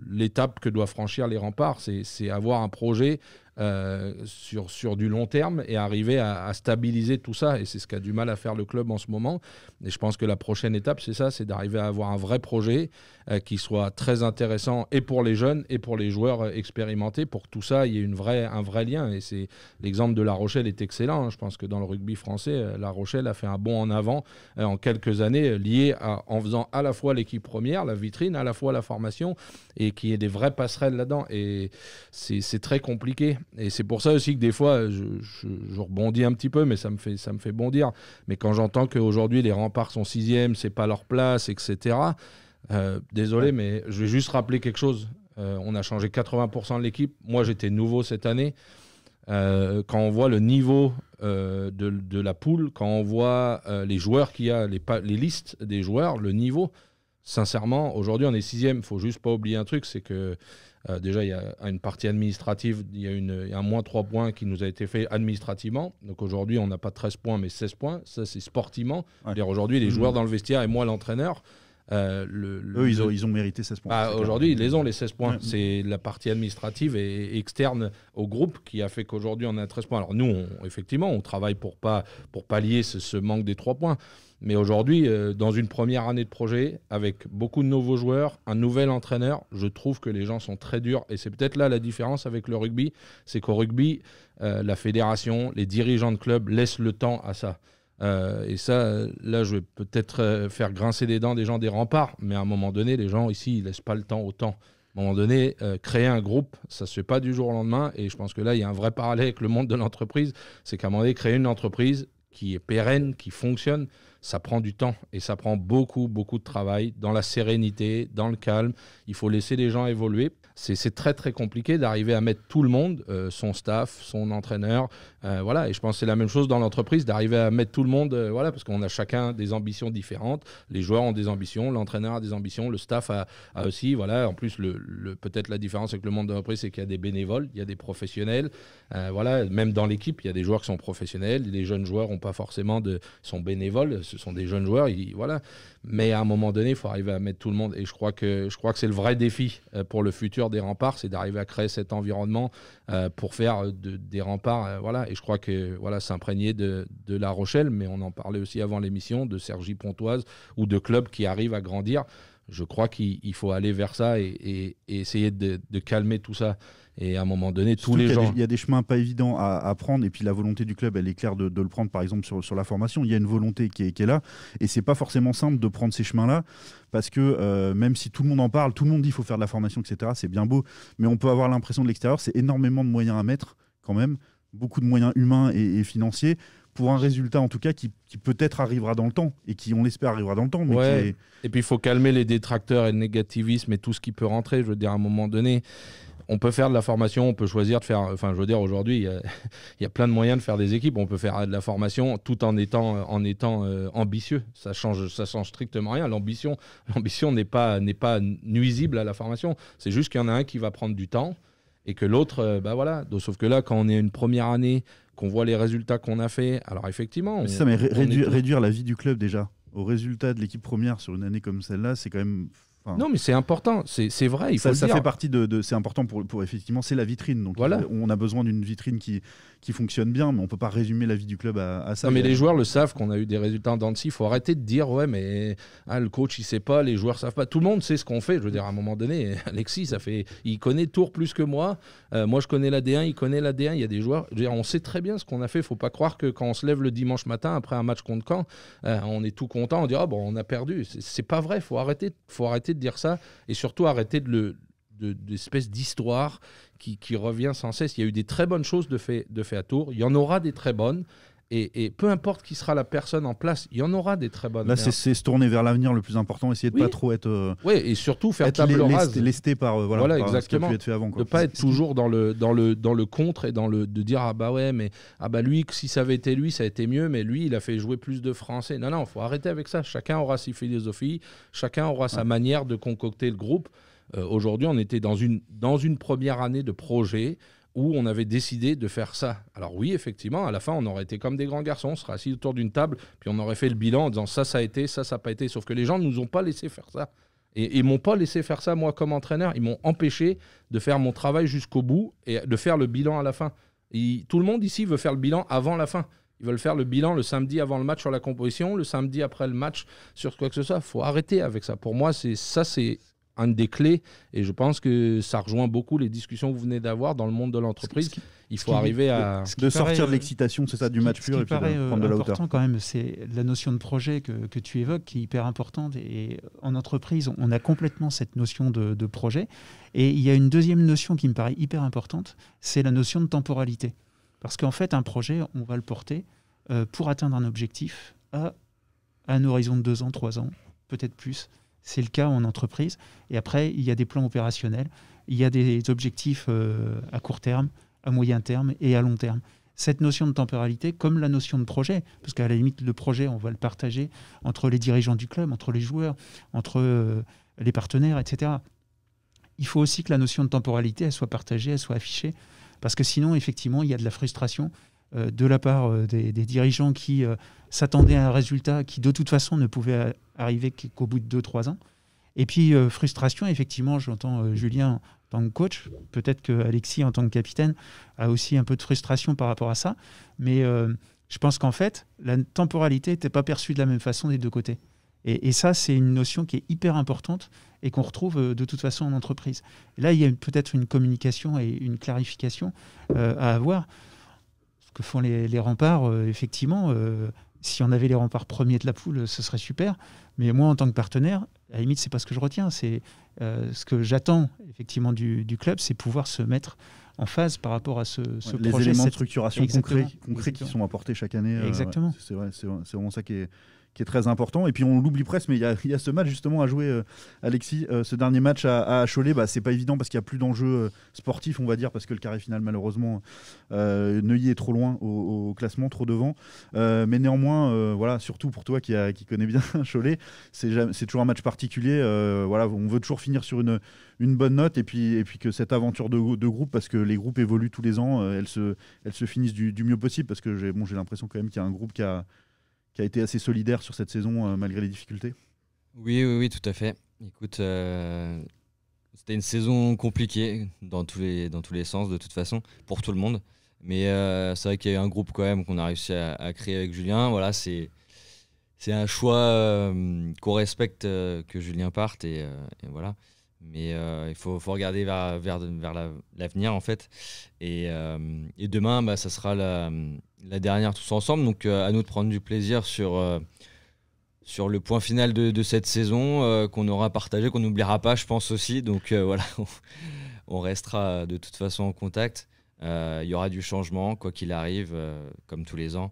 l'étape que doivent franchir les remparts, c'est avoir un projet euh, sur, sur du long terme et arriver à, stabiliser tout ça. Et c'est ce qu'a du mal à faire le club en ce moment. Et je pense que la prochaine étape, c'est ça, c'est d'arriver à avoir un vrai projet qui soit très intéressant et pour les jeunes et pour les joueurs expérimentés, pour que tout ça, il y ait une vraie, un vrai lien. Et c'est l'exemple de La Rochelle est excellent. Hein. Je pense que dans le rugby français, La Rochelle a fait un bond en avant en quelques années lié en faisant à la fois l'équipe première, la vitrine, à la fois la formation, et qu'il y ait des vraies passerelles là-dedans. Et c'est très compliqué. Et c'est pour ça aussi que des fois, je, rebondis un petit peu, mais ça me fait, ça me fait bondir. Mais quand j'entends qu'aujourd'hui, les remparts sont sixième, c'est pas leur place, etc. Euh, désolé, mais je vais juste rappeler quelque chose. Euh, on a changé 80% de l'équipe. Moi, j'étais nouveau cette année. Euh, quand on voit le niveau euh, de, la poule, quand on voit euh, les joueurs qu'il y a, les, listes des joueurs, le niveau, sincèrement, aujourd'hui on est sixième, Il faut juste pas oublier un truc, c'est que déjà il y a une partie administrative, il y a, un moins 3 points qui nous a été fait administrativement, donc aujourd'hui on n'a pas 13 points mais 16 points, ça c'est sportivement, aujourd'hui les mmh. joueurs dans le vestiaire et moi l'entraîneur, euh, le, Eux, Ils, ont, ils ont mérité 16 points. Bah, aujourd'hui, ils les ont, les 16 points. C'est la partie administrative et externe au groupe qui a fait qu'aujourd'hui, on a 13 points. Alors nous, effectivement, on travaille pour, pas, pour pallier ce, manque des 3 points. Mais aujourd'hui, euh, dans une première année de projet, avec beaucoup de nouveaux joueurs, un nouvel entraîneur, je trouve que les gens sont très durs. Et c'est peut-être là la différence avec le rugby, c'est qu'au rugby, euh, la fédération, les dirigeants de club laissent le temps à ça. Euh, et ça, là, je vais peut-être euh, faire grincer des dents des gens des remparts, mais à un moment donné, les gens ici, ils laissent pas le temps autant. temps. À un moment donné, euh, créer un groupe, ça se fait pas du jour au lendemain. Et je pense que là, il y a un vrai parallèle avec le monde de l'entreprise. C'est qu'à un moment donné, créer une entreprise qui est pérenne, qui fonctionne, ça prend du temps et ça prend beaucoup, beaucoup de travail dans la sérénité, dans le calme. Il faut laisser les gens évoluer. C'est très, très compliqué d'arriver à mettre tout le monde, euh, son staff, son entraîneur. Euh, voilà, et je pense que c'est la même chose dans l'entreprise, d'arriver à mettre tout le monde, euh, voilà, parce qu'on a chacun des ambitions différentes. Les joueurs ont des ambitions, l'entraîneur a des ambitions, le staff a, aussi. Voilà, en plus, le, peut-être la différence avec le monde de l'entreprise, c'est qu'il y a des bénévoles, il y a des professionnels. voilà, même dans l'équipe, il y a des joueurs qui sont professionnels. Les jeunes joueurs n'ont pas forcément de. sont bénévoles ce sont des jeunes joueurs, voilà. Mais à un moment donné, il faut arriver à mettre tout le monde. Et je crois que je crois que c'est le vrai défi euh, pour le futur des remparts, c'est d'arriver à créer cet environnement euh, pour faire des remparts, euh, voilà. Et je crois que voilà, s'imprégner de, de La Rochelle, mais on en parlait aussi avant l'émission de Sergi Pontoise ou de clubs qui arrivent à grandir je crois qu'il faut aller vers ça et, essayer de, calmer tout ça. Et à un moment donné, tous les gens. il y a des chemins pas évidents à, prendre, et puis la volonté du club, elle est claire de, le prendre, par exemple, sur, la formation. Il y a une volonté qui est, là, et c'est pas forcément simple de prendre ces chemins-là, parce que euh, même si tout le monde en parle, tout le monde dit qu'il faut faire de la formation, etc., c'est bien beau, mais on peut avoir l'impression de l'extérieur, c'est énormément de moyens à mettre, quand même, beaucoup de moyens humains et financiers pour un résultat en tout cas qui, peut-être arrivera dans le temps et qui on espère arrivera dans le temps. Et puis il faut calmer les détracteurs et le négativisme et tout ce qui peut rentrer. Je veux dire à un moment donné, on peut faire de la formation, on peut choisir de faire. Enfin, je veux dire, aujourd'hui, il y, a plein de moyens de faire des équipes. On peut faire de la formation tout en étant, en étant euh, ambitieux. Ça change, ça change strictement rien. L'ambition, l'ambition n'est pas, n'est pas nuisible à la formation. C'est juste qu'il y en a un qui va prendre du temps et que l'autre, ben bah voilà. sauf que là, quand on est une première année qu'on voit les résultats qu'on a fait. Alors effectivement, on, ça, mais réduire, la vie du club déjà au résultat de l'équipe première sur une année comme celle-là, c'est quand même non, mais c'est important, c'est vrai, il faut ça, fait partie de, c'est important pour, pour effectivement, c'est la vitrine. Donc voilà. on a besoin d'une vitrine qui, qui fonctionne bien, mais on peut pas résumer la vie du club à, ça. Non, mais les joueurs le savent qu'on a eu des résultats en Il faut arrêter de dire ouais, mais ah, le coach il sait pas, les joueurs savent pas. Tout le monde sait ce qu'on fait. Je veux dire, à un moment donné, Alexis, ça fait, il connaît Tour plus que moi. Euh, moi, je connais la D1, il connaît la D1. Il y a des joueurs. dire, on sait très bien ce qu'on a fait. Faut pas croire que quand on se lève le dimanche matin après un match contre Caen, euh, on est tout content. On dit ah, bon, on a perdu. C'est pas vrai. Faut arrêter, faut arrêter de dire ça et surtout arrêter de le d'espèces d'histoires d'histoire qui, qui, revient sans cesse. Il y a eu des très bonnes choses de fait, de fait à Tours. Il y en aura des très bonnes. Et, peu importe qui sera la personne en place, il y en aura des très bonnes. Là, c'est se tourner vers l'avenir le plus important, essayer de ne pas trop être. Euh, oui, et surtout faire table Lesté par euh, voilà, exactement. Ce qui a pu être fait avant. Quoi. De pas être toujours dans le dans le dans le contre et dans le de dire ah bah ouais mais ah bah lui si ça avait été lui ça a été mieux mais lui il a fait jouer plus de Français. Non non, faut arrêter avec ça. Chacun aura ses philosophies, chacun aura sa manière de concocter le groupe. Euh, aujourd'hui, on était dans une, dans une première année de projet où on avait décidé de faire ça. Alors oui, effectivement, à la fin, on aurait été comme des grands garçons, on serait assis autour d'une table, puis on aurait fait le bilan en disant ça, ça a été, ça, ça n'a pas été. Sauf que les gens ne nous ont pas laissé faire ça. Et ils m'ont pas laissé faire ça, moi, comme entraîneur. Ils m'ont empêché de faire mon travail jusqu'au bout et de faire le bilan à la fin. tout le monde ici veut faire le bilan avant la fin. Ils veulent faire le bilan le samedi avant le match sur la composition, le samedi après le match sur quoi que ce soit. faut arrêter avec ça. Pour moi, c'est ça, c'est un des clés. Et je pense que ça rejoint beaucoup les discussions que vous venez d'avoir dans le monde de l'entreprise. Il faut arriver à de sortir de euh, l'excitation, c'est ça, du match pur et de prendre euh, de la hauteur. quand même, c'est la notion de projet que, tu évoques qui est hyper importante. Et en entreprise, on a complètement cette notion de, de projet. Et il y a une deuxième notion qui me paraît hyper importante, c'est la notion de temporalité. Parce qu'en fait, un projet, on va le porter euh, pour atteindre un objectif à un horizon de deux ans, trois ans, peut-être plus. C'est le cas en entreprise. Et après, il y a des plans opérationnels, il y a des objectifs euh, à court terme, à moyen terme et à long terme. Cette notion de temporalité, comme la notion de projet, parce qu'à la limite, le projet, on va le partager entre les dirigeants du club, entre les joueurs, entre euh, les partenaires, etc. Il faut aussi que la notion de temporalité, soit partagée, elle soit affichée, parce que sinon, effectivement, il y a de la frustration euh, de la part euh, des, dirigeants qui euh, s'attendaient à un résultat qui, de toute façon, ne pouvait arriver qu'au bout de 2-3 ans. Et puis, frustration, effectivement, j'entends Julien en tant que coach, peut-être que Alexis en tant que capitaine a aussi un peu de frustration par rapport à ça, mais je pense qu'en fait, la temporalité n'était pas perçue de la même façon des deux côtés. Et, ça, c'est une notion qui est hyper importante et qu'on retrouve de toute façon en entreprise. là, il y a peut-être une communication et une clarification à avoir que font les, les remparts, euh, effectivement, euh, si on avait les remparts premiers de la poule, ce serait super. Mais moi, en tant que partenaire, à la limite, c'est pas ce que je retiens. C'est euh, ce que j'attends effectivement du, du club, c'est pouvoir se mettre en phase par rapport à ce, projet. Les cette... de structuration concrets, qui sont apportés chaque année. Exactement. c'est c'est vraiment ça qui est, qui est très important. Et puis on l'oublie presque, mais il y, a, ce match justement à jouer, euh, Alexis. Euh, ce dernier match à, Cholet, bah, c'est pas évident parce qu'il n'y a plus d'enjeu euh, sportif, on va dire, parce que le carré final, malheureusement, Neuilly est trop loin au, classement, trop devant. mais néanmoins, voilà, surtout pour toi qui, connais bien Cholet, c'est toujours un match particulier. voilà, on veut toujours finir sur une, bonne note et puis, que cette aventure de, groupe, parce que les groupes évoluent tous les ans, elles, se, finissent du, mieux possible parce que j'ai l'impression quand même qu'il y a un groupe qui a qui a été assez solidaire sur cette saison euh, malgré les difficultés oui, oui, oui, tout à fait. Écoute, euh, c'était une saison compliquée dans tous, les, dans tous les sens, de toute façon, pour tout le monde. Mais euh, c'est vrai qu'il y a eu un groupe quand même qu'on a réussi à, créer avec Julien. Voilà, c'est c'est un choix qu'on respecte que Julien parte et voilà. Mais euh, il faut, regarder vers, vers, l'avenir, en fait. Euh, et, demain, bah, ça sera la, dernière tous ensemble. Donc, euh, à nous de prendre du plaisir sur, sur le point final de, cette saison qu'on aura partagé, qu'on n'oubliera pas, je pense aussi. Donc, voilà, on, restera de toute façon en contact. Il y aura du changement, quoi qu'il arrive, comme tous les ans.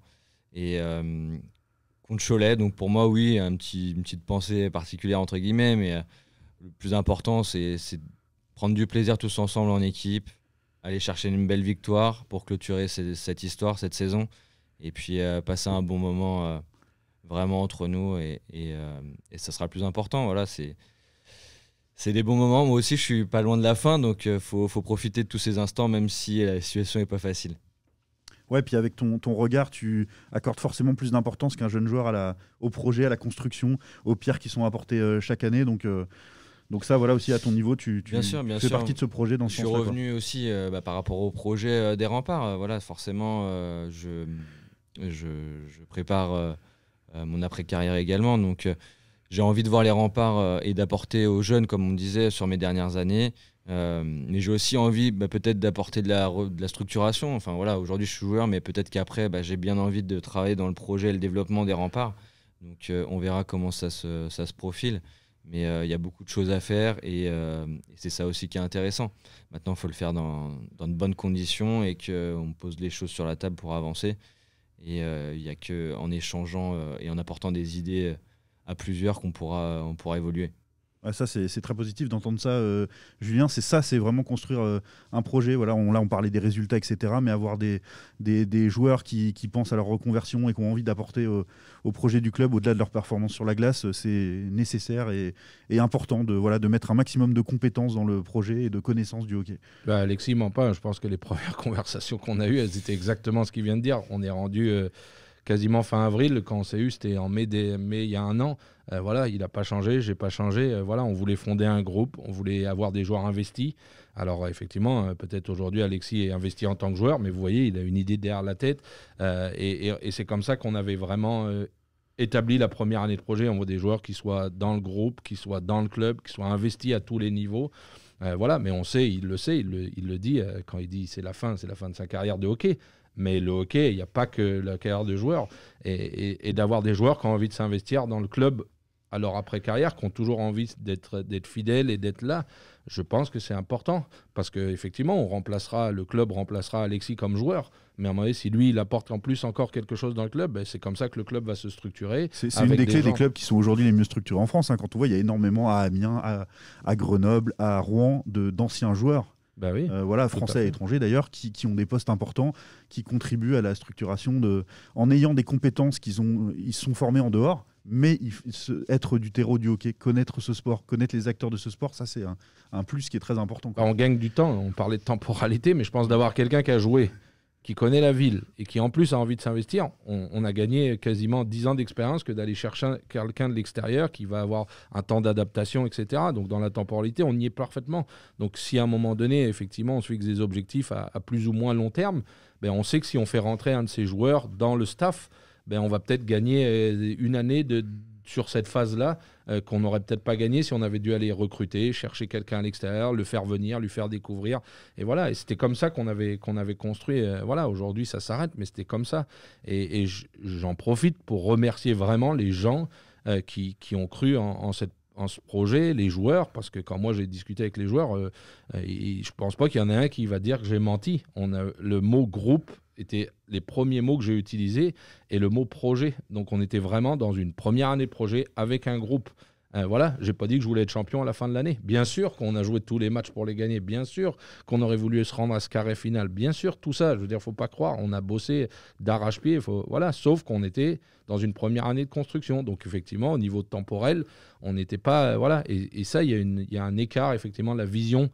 Et contre Cholet, donc pour moi, oui, un petit, une petite pensée particulière, entre guillemets, mais le plus important, c'est prendre du plaisir tous ensemble en équipe, aller chercher une belle victoire pour clôturer cette histoire, cette saison, et puis euh, passer un bon moment euh, vraiment entre nous, et, euh, et, ça sera le plus important. Voilà, c'est. des bons moments. Moi aussi, je suis pas loin de la fin, donc il faut, profiter de tous ces instants, même si la situation n'est pas facile. Ouais, puis avec ton, ton, regard, tu accordes forcément plus d'importance qu'un jeune joueur au projet, à la construction, aux pierres qui sont apportées chaque année. Donc, donc ça, voilà aussi à ton niveau, tu, fais partie de ce projet dans ce Je suis revenu aussi euh, bah, par rapport au projet euh, des remparts. Euh, voilà, forcément, je, prépare mon après-carrière également. Donc j'ai envie de voir les remparts et d'apporter aux jeunes, comme on disait, sur mes dernières années. mais j'ai aussi envie bah, peut-être d'apporter de la, structuration. Enfin voilà, aujourd'hui je suis joueur, mais peut-être qu'après bah, j'ai bien envie de travailler dans le projet et le développement des remparts. Donc on verra comment ça se profile. Mais euh, il y a beaucoup de choses à faire et, euh, c'est ça aussi qui est intéressant. Maintenant, il faut le faire dans, de bonnes conditions et qu'on pose les choses sur la table pour avancer. Et euh, il n'y a qu'en échangeant et en apportant des idées à plusieurs qu'on pourra, pourra évoluer ça, c'est très positif d'entendre ça, euh, Julien. C'est ça, c'est vraiment construire euh, un projet. Voilà, on, là, on parlait des résultats, etc. Mais avoir des, joueurs qui, pensent à leur reconversion et qui ont envie d'apporter au projet du club, au-delà de leur performance sur la glace, euh, c'est nécessaire et, important de, voilà, de mettre un maximum de compétences dans le projet et de connaissances du hockey. Bah, Alexis, pas. Hein. Je pense que les premières conversations qu'on a eues, elles étaient exactement ce qu'il vient de dire. On est rendu quasiment fin avril. Quand on s'est eu, c'était en mai, mai, il y a un an. Euh, voilà, il n'a pas changé, j'ai pas changé. Euh, voilà, on voulait fonder un groupe, on voulait avoir des joueurs investis. Alors effectivement, euh, peut-être aujourd'hui Alexis est investi en tant que joueur, mais vous voyez, il a une idée derrière la tête. et, c'est comme ça qu'on avait vraiment établi la première année de projet. On veut des joueurs qui soient dans le groupe, qui soient dans le club, qui soient investis à tous les niveaux. voilà, mais on sait, il le sait, il le, dit quand il dit c'est la fin, c'est la fin de sa carrière de hockey. Mais le hockey, il n'y a pas que la carrière de joueur. Et, d'avoir des joueurs qui ont envie de s'investir dans le club à leur après-carrière, qui ont toujours envie d'être fidèles et d'être là, je pense que c'est important. Parce qu'effectivement, on remplacera, le club remplacera Alexis comme joueur. Mais à un moment donné, si lui, il apporte en plus encore quelque chose dans le club, ben, c'est comme ça que le club va se structurer. C'est une des, clés des, clubs qui sont aujourd'hui les mieux structurés en France. Hein. Quand on voit, il y a énormément à Amiens, à, à Grenoble, à Rouen d'anciens joueurs bah oui, euh, voilà, français et étrangers d'ailleurs, qui, ont des postes importants, qui contribuent à la structuration de, en ayant des compétences qu'ils ont, ils sont formés en dehors. Mais être du terreau du hockey, connaître ce sport, connaître les acteurs de ce sport, ça c'est un, plus qui est très important. Bah, on gagne du temps, on parlait de temporalité, mais je pense d'avoir quelqu'un qui a joué qui connaît la ville et qui en plus a envie de s'investir, on, a gagné quasiment 10 ans d'expérience que d'aller chercher quelqu'un de l'extérieur qui va avoir un temps d'adaptation, etc. Donc dans la temporalité, on y est parfaitement. Donc si à un moment donné, effectivement, on se fixe des objectifs à, plus ou moins long terme, ben on sait que si on fait rentrer un de ces joueurs dans le staff, ben, on va peut-être gagner euh, une année sur cette phase-là euh, qu'on n'aurait peut-être pas gagné si on avait dû aller recruter, chercher quelqu'un à l'extérieur, le faire venir, lui faire découvrir. Et voilà, et c'était comme ça qu'on avait, qu'on avait construit. Euh, voilà, aujourd'hui, ça s'arrête, mais c'était comme ça. Et, j'en profite pour remercier vraiment les gens euh, qui, ont cru en, cette en ce projet, les joueurs, parce que quand moi j'ai discuté avec les joueurs, je pense pas qu'il y en ait un qui va dire que j'ai menti. On a, le mot groupe étaient les premiers mots que j'ai utilisés et le mot projet. Donc on était vraiment dans une première année de projet avec un groupe. Euh, voilà, j'ai pas dit que je voulais être champion à la fin de l'année. Bien sûr qu'on a joué tous les matchs pour les gagner, bien sûr qu'on aurait voulu se rendre à ce carré final, bien sûr tout ça. Je veux dire, faut pas croire, on a bossé d'arrache-pied, voilà. Sauf qu'on était dans une première année de construction, donc effectivement au niveau temporel, on n'était pas euh, voilà. Et, ça, il y, y, a un écart effectivement de la vision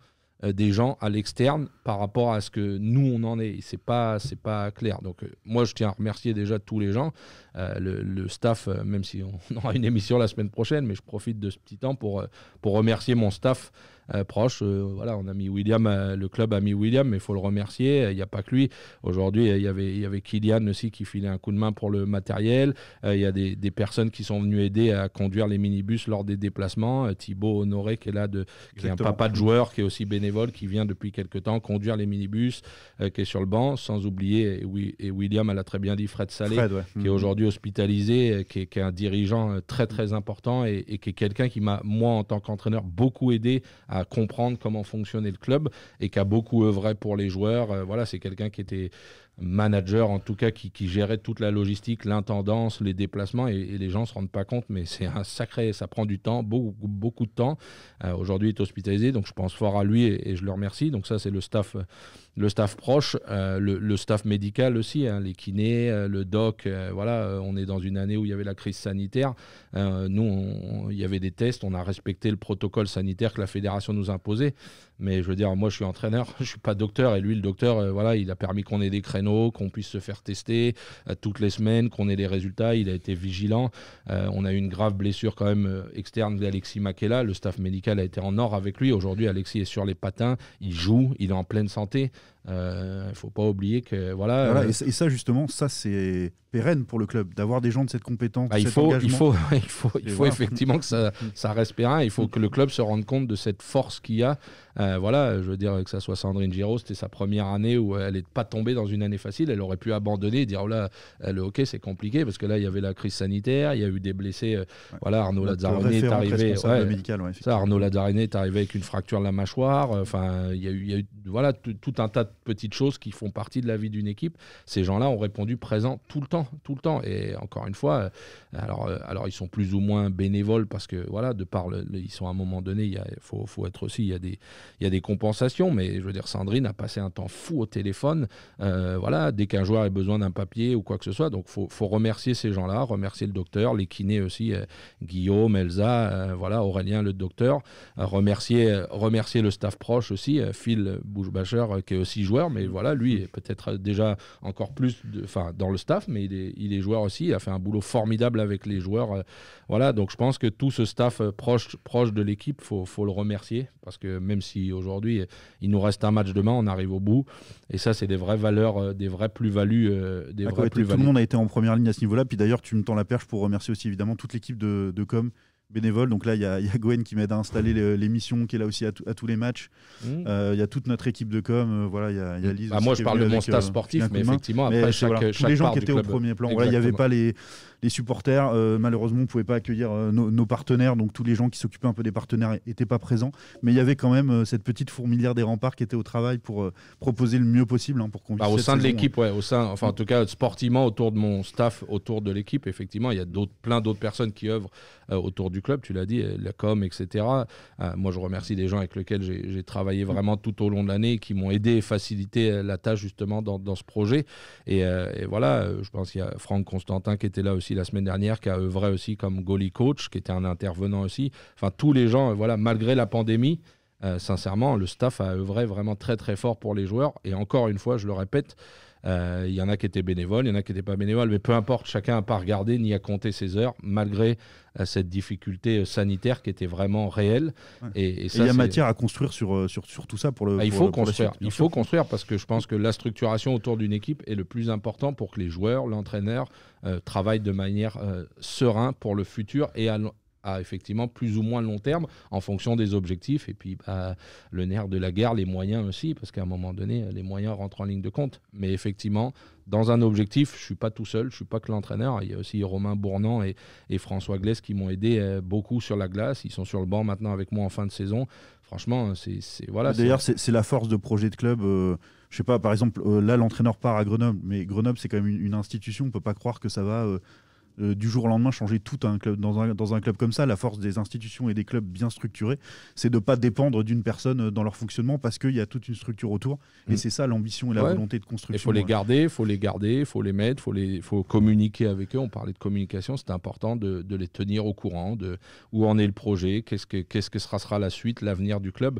euh, des gens à l'externe par rapport à ce que nous on en est. C'est pas pas clair. Donc euh, moi je tiens à remercier déjà tous les gens, euh, le, staff, même si on aura une émission la semaine prochaine, mais je profite de ce petit temps pour pour remercier mon staff euh, proche. Euh, voilà, on a mis William, euh, le club a mis William, mais il faut le remercier. Il n'y a pas que lui. Aujourd'hui, il y avait, il y avait Kylian aussi qui filait un coup de main pour le matériel. il y a des, personnes qui sont venues aider à conduire les minibus lors des déplacements. Thibaut Honoré qui est là, de, qui est un papa de joueur, qui est aussi bénévole, qui vient depuis quelques temps conduire les minibus, qui est sur le banc, sans oublier, et, William, elle a très bien dit, Fred Salé, qui est mhm. aujourd'hui hospitalisé, qui est, un dirigeant très très important et, et qui est quelqu'un qui m'a, moi en tant qu'entraîneur, beaucoup aidé à à, comprendre comment fonctionnait le club et qui a beaucoup œuvré pour les joueurs. Euh, voilà, c'est quelqu'un qui était manager, en tout cas, qui, gérait toute la logistique, l'intendance, les déplacements, et, les gens ne se rendent pas compte, mais c'est un sacré, ça prend du temps, beaucoup, beaucoup de temps. Euh, aujourd'hui, il est hospitalisé, donc je pense fort à lui et, je le remercie. Donc ça, c'est le staff, le staff proche, euh, le, staff médical aussi, hein, les kinés, euh, le doc. voilà, on est dans une année où il y avait la crise sanitaire. nous, il y avait des tests, on a respecté le protocole sanitaire que la fédération nous imposait. Mais je veux dire, moi, je suis entraîneur, je suis pas docteur. Et lui, le docteur, euh, voilà, il a permis qu'on ait des créneaux, qu'on puisse se faire tester euh, toutes les semaines, qu'on ait des résultats. Il a été vigilant. Euh, on a eu une grave blessure quand même externe d'Alexis Makela. Le staff médical a été en or avec lui. Aujourd'hui, Alexis est sur les patins. Il joue, il est en pleine santé. Il euh, ne faut pas oublier que voilà. Euh, et, ça justement, ça c'est pérenne pour le club d'avoir des gens de cette compétence. Bah, il, faut, il, faut, il faut, il faut, effectivement que ça, ça reste pérenne. Il faut que le club se rende compte de cette force qu'il y a. Euh, voilà, je veux dire que ça soit Sandrine Giraud, c'était sa première année où elle n'est pas tombée dans une année facile. Elle aurait pu abandonner, et dire oh là le hockey c'est compliqué parce que là il y avait la crise sanitaire, il y a eu des blessés. Voilà, Arnaud Lazzarini est arrivé. ça, Arnaud est arrivé avec une fracture de la mâchoire. Enfin, il y a eu, a voilà tout un tas de petites choses qui font partie de la vie d'une équipe. Ces gens-là ont répondu présent tout le temps, tout le temps. Et encore une fois, euh, alors, euh, alors ils sont plus ou moins bénévoles parce que, voilà, de par, le, ils sont à un moment donné, il faut, être aussi, il y, a des, il y des compensations. Mais je veux dire, Sandrine a passé un temps fou au téléphone. Euh, voilà, dès qu'un joueur a besoin d'un papier ou quoi que ce soit. Donc, faut, remercier ces gens-là, remercier le docteur, les kinés aussi, Guillaume, Elsa, voilà, Aurélien, le docteur. remercier, remercier le staff proche aussi, Phil Bouchbacher, qui est aussi joueurs joueur, mais mm. voilà, lui mm. est peut-être euh, déjà encore plus de, dans le staff, mais il est, il joueur aussi. Il a fait un boulot formidable avec les joueurs. Euh, voilà, donc je pense que tout ce staff euh, proche, proche de l'équipe, il faut, le remercier, parce que même si aujourd'hui il nous reste un match demain, on arrive au bout. Et ça, c'est des vraies valeurs, des vraies plus-values. des ah, tout le monde a été en première ligne à ce niveau-là. Puis d'ailleurs, tu me tends la perche pour remercier aussi évidemment toute l'équipe de com bénévoles. Donc là, il y, a, Gwen qui m'aide à installer l'émission, qui est là aussi à, tous les matchs. Mmh. Euh, il y a toute notre équipe de com. Euh, voilà, il y a, bah, moi, je parle de mon euh, sportif, mais effectivement, après, chaque, les gens qui étaient au premier plan. il n'y avait pas les, les supporters, euh, malheureusement, ne pouvaient pas accueillir euh, nos, partenaires. Donc, tous les gens qui s'occupaient un peu des partenaires n'étaient pas présents. Mais il y avait quand même euh, cette petite fourmilière des remparts qui était au travail pour proposer le mieux possible hein, pour qu'on bah, Au sein de l'équipe, au sein, enfin, en tout cas, sportivement, autour de mon staff, autour de l'équipe, effectivement, il y a plein d'autres personnes qui œuvrent autour du club. Tu l'as dit, la com, etc. moi, je remercie des gens avec lesquels j'ai travaillé vraiment tout au long de l'année, qui m'ont aidé et facilité la tâche justement dans, ce projet. et, voilà, je pense qu'il y a Franck Constantin qui était là aussi la semaine dernière, qui a œuvré aussi comme goalie coach, qui était un intervenant aussi. Enfin, tous les gens, euh, voilà, malgré la pandémie, euh, sincèrement, le staff a œuvré vraiment très très fort pour les joueurs. Et encore une fois, je le répète, euh, il y en a qui étaient bénévoles, il y en a qui n'étaient pas bénévoles, mais peu importe, chacun n'a pas regardé ni à compter ses heures, malgré euh, cette difficulté euh, sanitaire qui était vraiment réelle. Et, il y a matière à construire sur, sur, tout ça pour le. Ah, il faut construire, il faut construire parce que je pense que la structuration autour d'une équipe est le plus important pour que les joueurs, l'entraîneur travaillent de manière sereine pour le futur et à à effectivement plus ou moins long terme en fonction des objectifs et puis bah, le nerf de la guerre, les moyens aussi, parce qu'à un moment donné, les moyens rentrent en ligne de compte. Mais effectivement, dans un objectif, je ne suis pas tout seul, je ne suis pas que l'entraîneur. Il y a aussi Romain Bournan et, François Glaise qui m'ont aidé euh, beaucoup sur la glace. Ils sont sur le banc maintenant avec moi en fin de saison. Franchement, c'est voilà. D'ailleurs, c'est la force de projet de club. je euh, je sais pas, par exemple, euh, là, l'entraîneur part à Grenoble, mais Grenoble, c'est quand même une, institution. On ne peut pas croire que ça va euh, du jour au lendemain changer tout un club dans un, club comme ça. La force des institutions et des clubs bien structurés, c'est de ne pas dépendre d'une personne euh, dans leur fonctionnement parce qu'il y a toute une structure autour. Et mm. c'est ça l'ambition et la volonté de construction. Il faut les garder, il faut les garder, il faut les mettre, il faut, faut communiquer avec eux. On parlait de communication, c'est important de, les tenir au courant de où en est le projet, qu'est-ce que, qu'est-ce que sera, sera la suite, l'avenir du club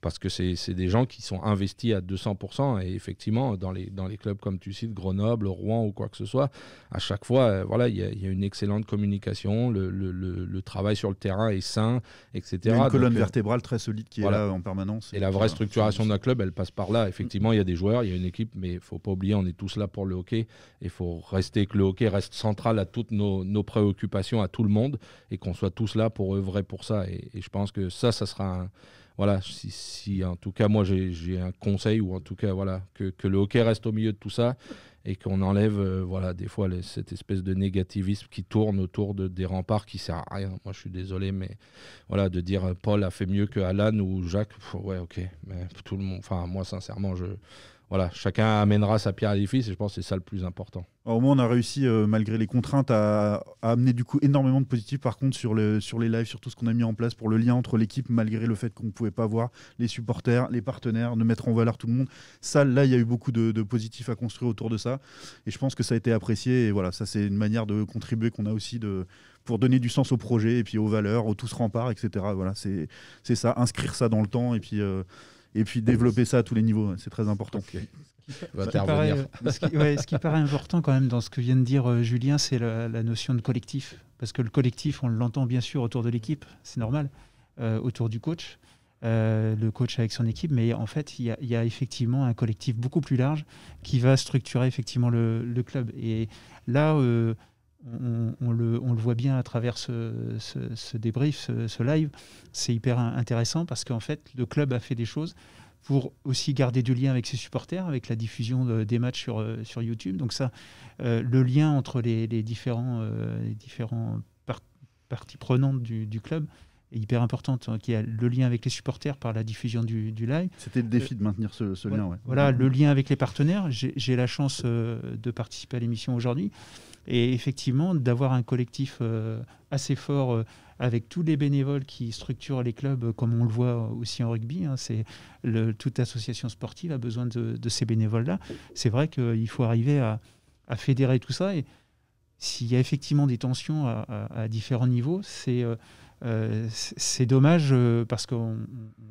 parce que c'est des gens qui sont investis à 200%. Et effectivement, dans les, dans les clubs comme tu cites, Grenoble, Rouen ou quoi que ce soit, à chaque fois, euh, voilà, il y, a une excellente communication, le, le, travail sur le terrain est sain, etc. Il y a une colonne euh, vertébrale très solide qui est là en permanence. Et, la vraie structuration d'un club, elle passe par là. Mm. Effectivement, il y a des joueurs, il y a une équipe, mais il ne faut pas oublier, on est tous là pour le hockey. Il faut rester que le hockey reste central à toutes nos, nos préoccupations, à tout le monde, et qu'on soit tous là pour œuvrer pour ça. Et, et je pense que ça, ça sera un voilà, si, en tout cas moi j'ai un conseil ou en tout cas voilà que, le hockey reste au milieu de tout ça et qu'on enlève euh, voilà des fois cette espèce de négativisme qui tourne autour de, des remparts qui sert à rien. Moi je suis désolé mais voilà de dire euh, Paul a fait mieux que Alan ou Jacques, ouais ok mais tout le monde, enfin moi sincèrement je voilà, chacun amènera sa pierre à l'édifice et je pense que c'est ça le plus important. au moins, on a réussi, euh, malgré les contraintes, à, amener du coup énormément de positifs par contre sur, le, sur les lives, sur tout ce qu'on a mis en place pour le lien entre l'équipe, malgré le fait qu'on ne pouvait pas voir les supporters, les partenaires, de mettre en valeur tout le monde. Ça, là, il y a eu beaucoup de, positifs à construire autour de ça et je pense que ça a été apprécié et voilà, ça, c'est une manière de contribuer qu'on a aussi de pour donner du sens au projet et puis aux valeurs, au tout ce rempart, etc. Voilà, c'est ça, inscrire ça dans le temps et puis. Euh, et puis développer ça à tous les niveaux. C'est très important. ce, qui paraît, euh, paraît, important quand même dans ce que vient de dire euh, Julien, c'est la, notion de collectif. Parce que le collectif, on l'entend bien sûr autour de l'équipe, c'est normal, euh, autour du coach, le coach avec son équipe, mais en fait, il y, a, effectivement un collectif beaucoup plus large qui va structurer effectivement le, le club. Et là, on, le, voit bien à travers ce, débrief, ce, live. C'est hyper intéressant parce qu'en fait, le club a fait des choses pour aussi garder du lien avec ses supporters, avec la diffusion des matchs euh, sur, YouTube. Donc ça, euh, le lien entre les, différents, euh, parties prenantes du, club est hyper important hein, qui a le lien avec les supporters par la diffusion du, live. C'était le défi de maintenir ce, lien. Voilà, le lien avec les partenaires. J'ai la chance de participer à l'émission aujourd'hui. Et effectivement, d'avoir un collectif euh, assez fort euh, avec tous les bénévoles qui structurent les clubs, euh, comme on le voit aussi en rugby. Hein, c'est toute association sportive a besoin de, ces bénévoles-là. C'est vrai qu'il faut arriver à, fédérer tout ça. Et s'il y a effectivement des tensions à, différents niveaux, c'est euh, c'est dommage euh, parce qu'on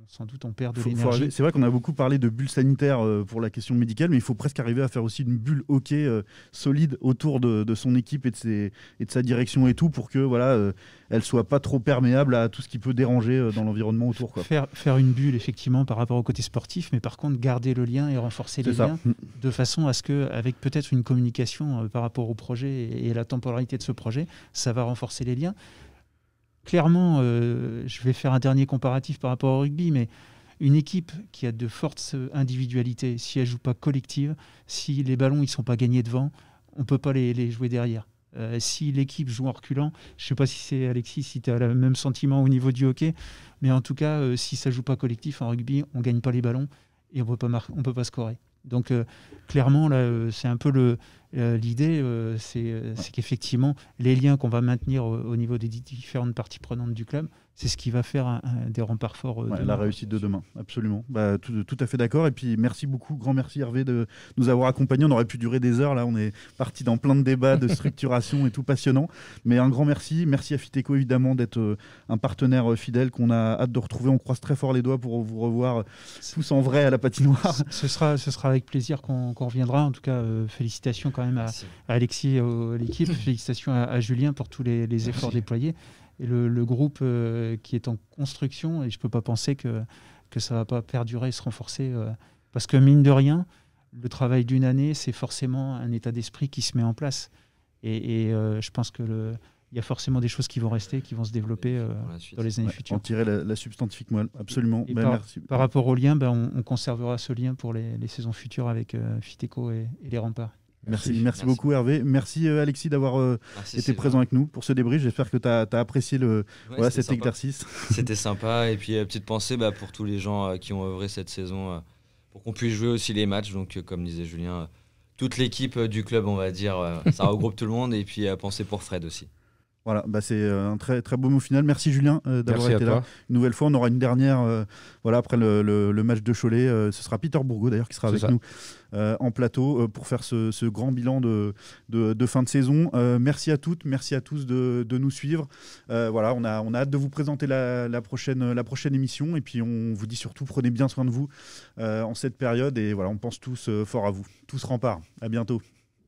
sans doute on perd de l'énergie. C'est vrai qu'on a beaucoup parlé de bulles sanitaire euh, pour la question médicale, mais il faut presque arriver à faire aussi une bulle hockey solide autour de, son équipe et de, sa direction et tout pour que voilà elle soit pas trop perméable à tout ce qui peut déranger dans l'environnement autour. Faire, une bulle effectivement par rapport au côté sportif, mais par contre garder le lien et renforcer les liens mm. de façon à ce que, avec peut-être une communication par rapport au projet et la temporalité de ce projet, ça va renforcer les liens clairement, euh, je vais faire un dernier comparatif par rapport au rugby, mais une équipe qui a de fortes individualités, si elle ne joue pas collective, si les ballons ne sont pas gagnés devant, on ne peut pas les, jouer derrière. Euh, si l'équipe joue en reculant, je ne sais pas si c'est Alexis, si tu as le même sentiment au niveau du hockey, mais en tout cas, euh, si ça ne joue pas collectif en rugby, on ne gagne pas les ballons et on ne peut pas scorer. Donc clairement là, c'est un peu le euh, l'idée, euh, euh, c'est qu'effectivement, les liens qu'on va maintenir au, niveau des différentes parties prenantes du club, c'est ce qui va faire des remparts forts. de la réussite de demain, absolument. Bah, tout, à fait d'accord. Et puis, merci beaucoup, grand merci Hervé de nous avoir accompagnés. On aurait pu durer des heures, là, on est parti dans plein de débats, de structuration et tout passionnant. Mais un grand merci. Merci à Fiteco, évidemment, d'être un partenaire fidèle qu'on a hâte de retrouver. On croise très fort les doigts pour vous revoir tous en vrai à la patinoire. Ce sera, ce sera avec plaisir qu'on reviendra. En tout cas, félicitations quand même à, Alexis et à l'équipe. Félicitations à, Julien pour tous les, efforts déployés. Et le, groupe euh, qui est en construction, et je ne peux pas penser que, que ça ne va pas perdurer et se renforcer. Euh, parce que mine de rien, le travail d'une année, c'est forcément un état d'esprit qui se met en place. Et, euh, je pense que le, il y a forcément des choses qui vont rester, qui vont se développer dans les années futures. En tirer la, substantifique moelle, absolument. par, merci. par, rapport au lien, ben, on, conservera ce lien pour les, les saisons futures avec Fiteco et, et les remparts. Merci, merci, beaucoup Hervé. Merci euh, Alexis d'avoir euh, ah, été présent avec nous pour ce débrief. J'espère que tu as, apprécié le, cet exercice. C'était sympa. Et puis, euh, petite pensée bah, pour tous les gens qui ont œuvré cette saison pour qu'on puisse jouer aussi les matchs. Donc, comme disait Julien, toute l'équipe du club, on va dire, ça regroupe tout le monde. Et puis, penser pour Fred aussi. Voilà, bah c'est euh, un très très beau mot final. Merci Julien euh, d'avoir été là. Une nouvelle fois, on aura une dernière. Euh, voilà, après le, match de Cholet, ce sera Peter Bourgo d'ailleurs qui sera avec nous en plateau pour faire ce, grand bilan de, fin de saison. merci à toutes, merci à tous de, nous suivre. voilà, on a, on a hâte de vous présenter la, prochaine, la prochaine émission et puis on vous dit surtout prenez bien soin de vous en cette période et voilà, on pense tous fort à vous. Tous remparts. À bientôt.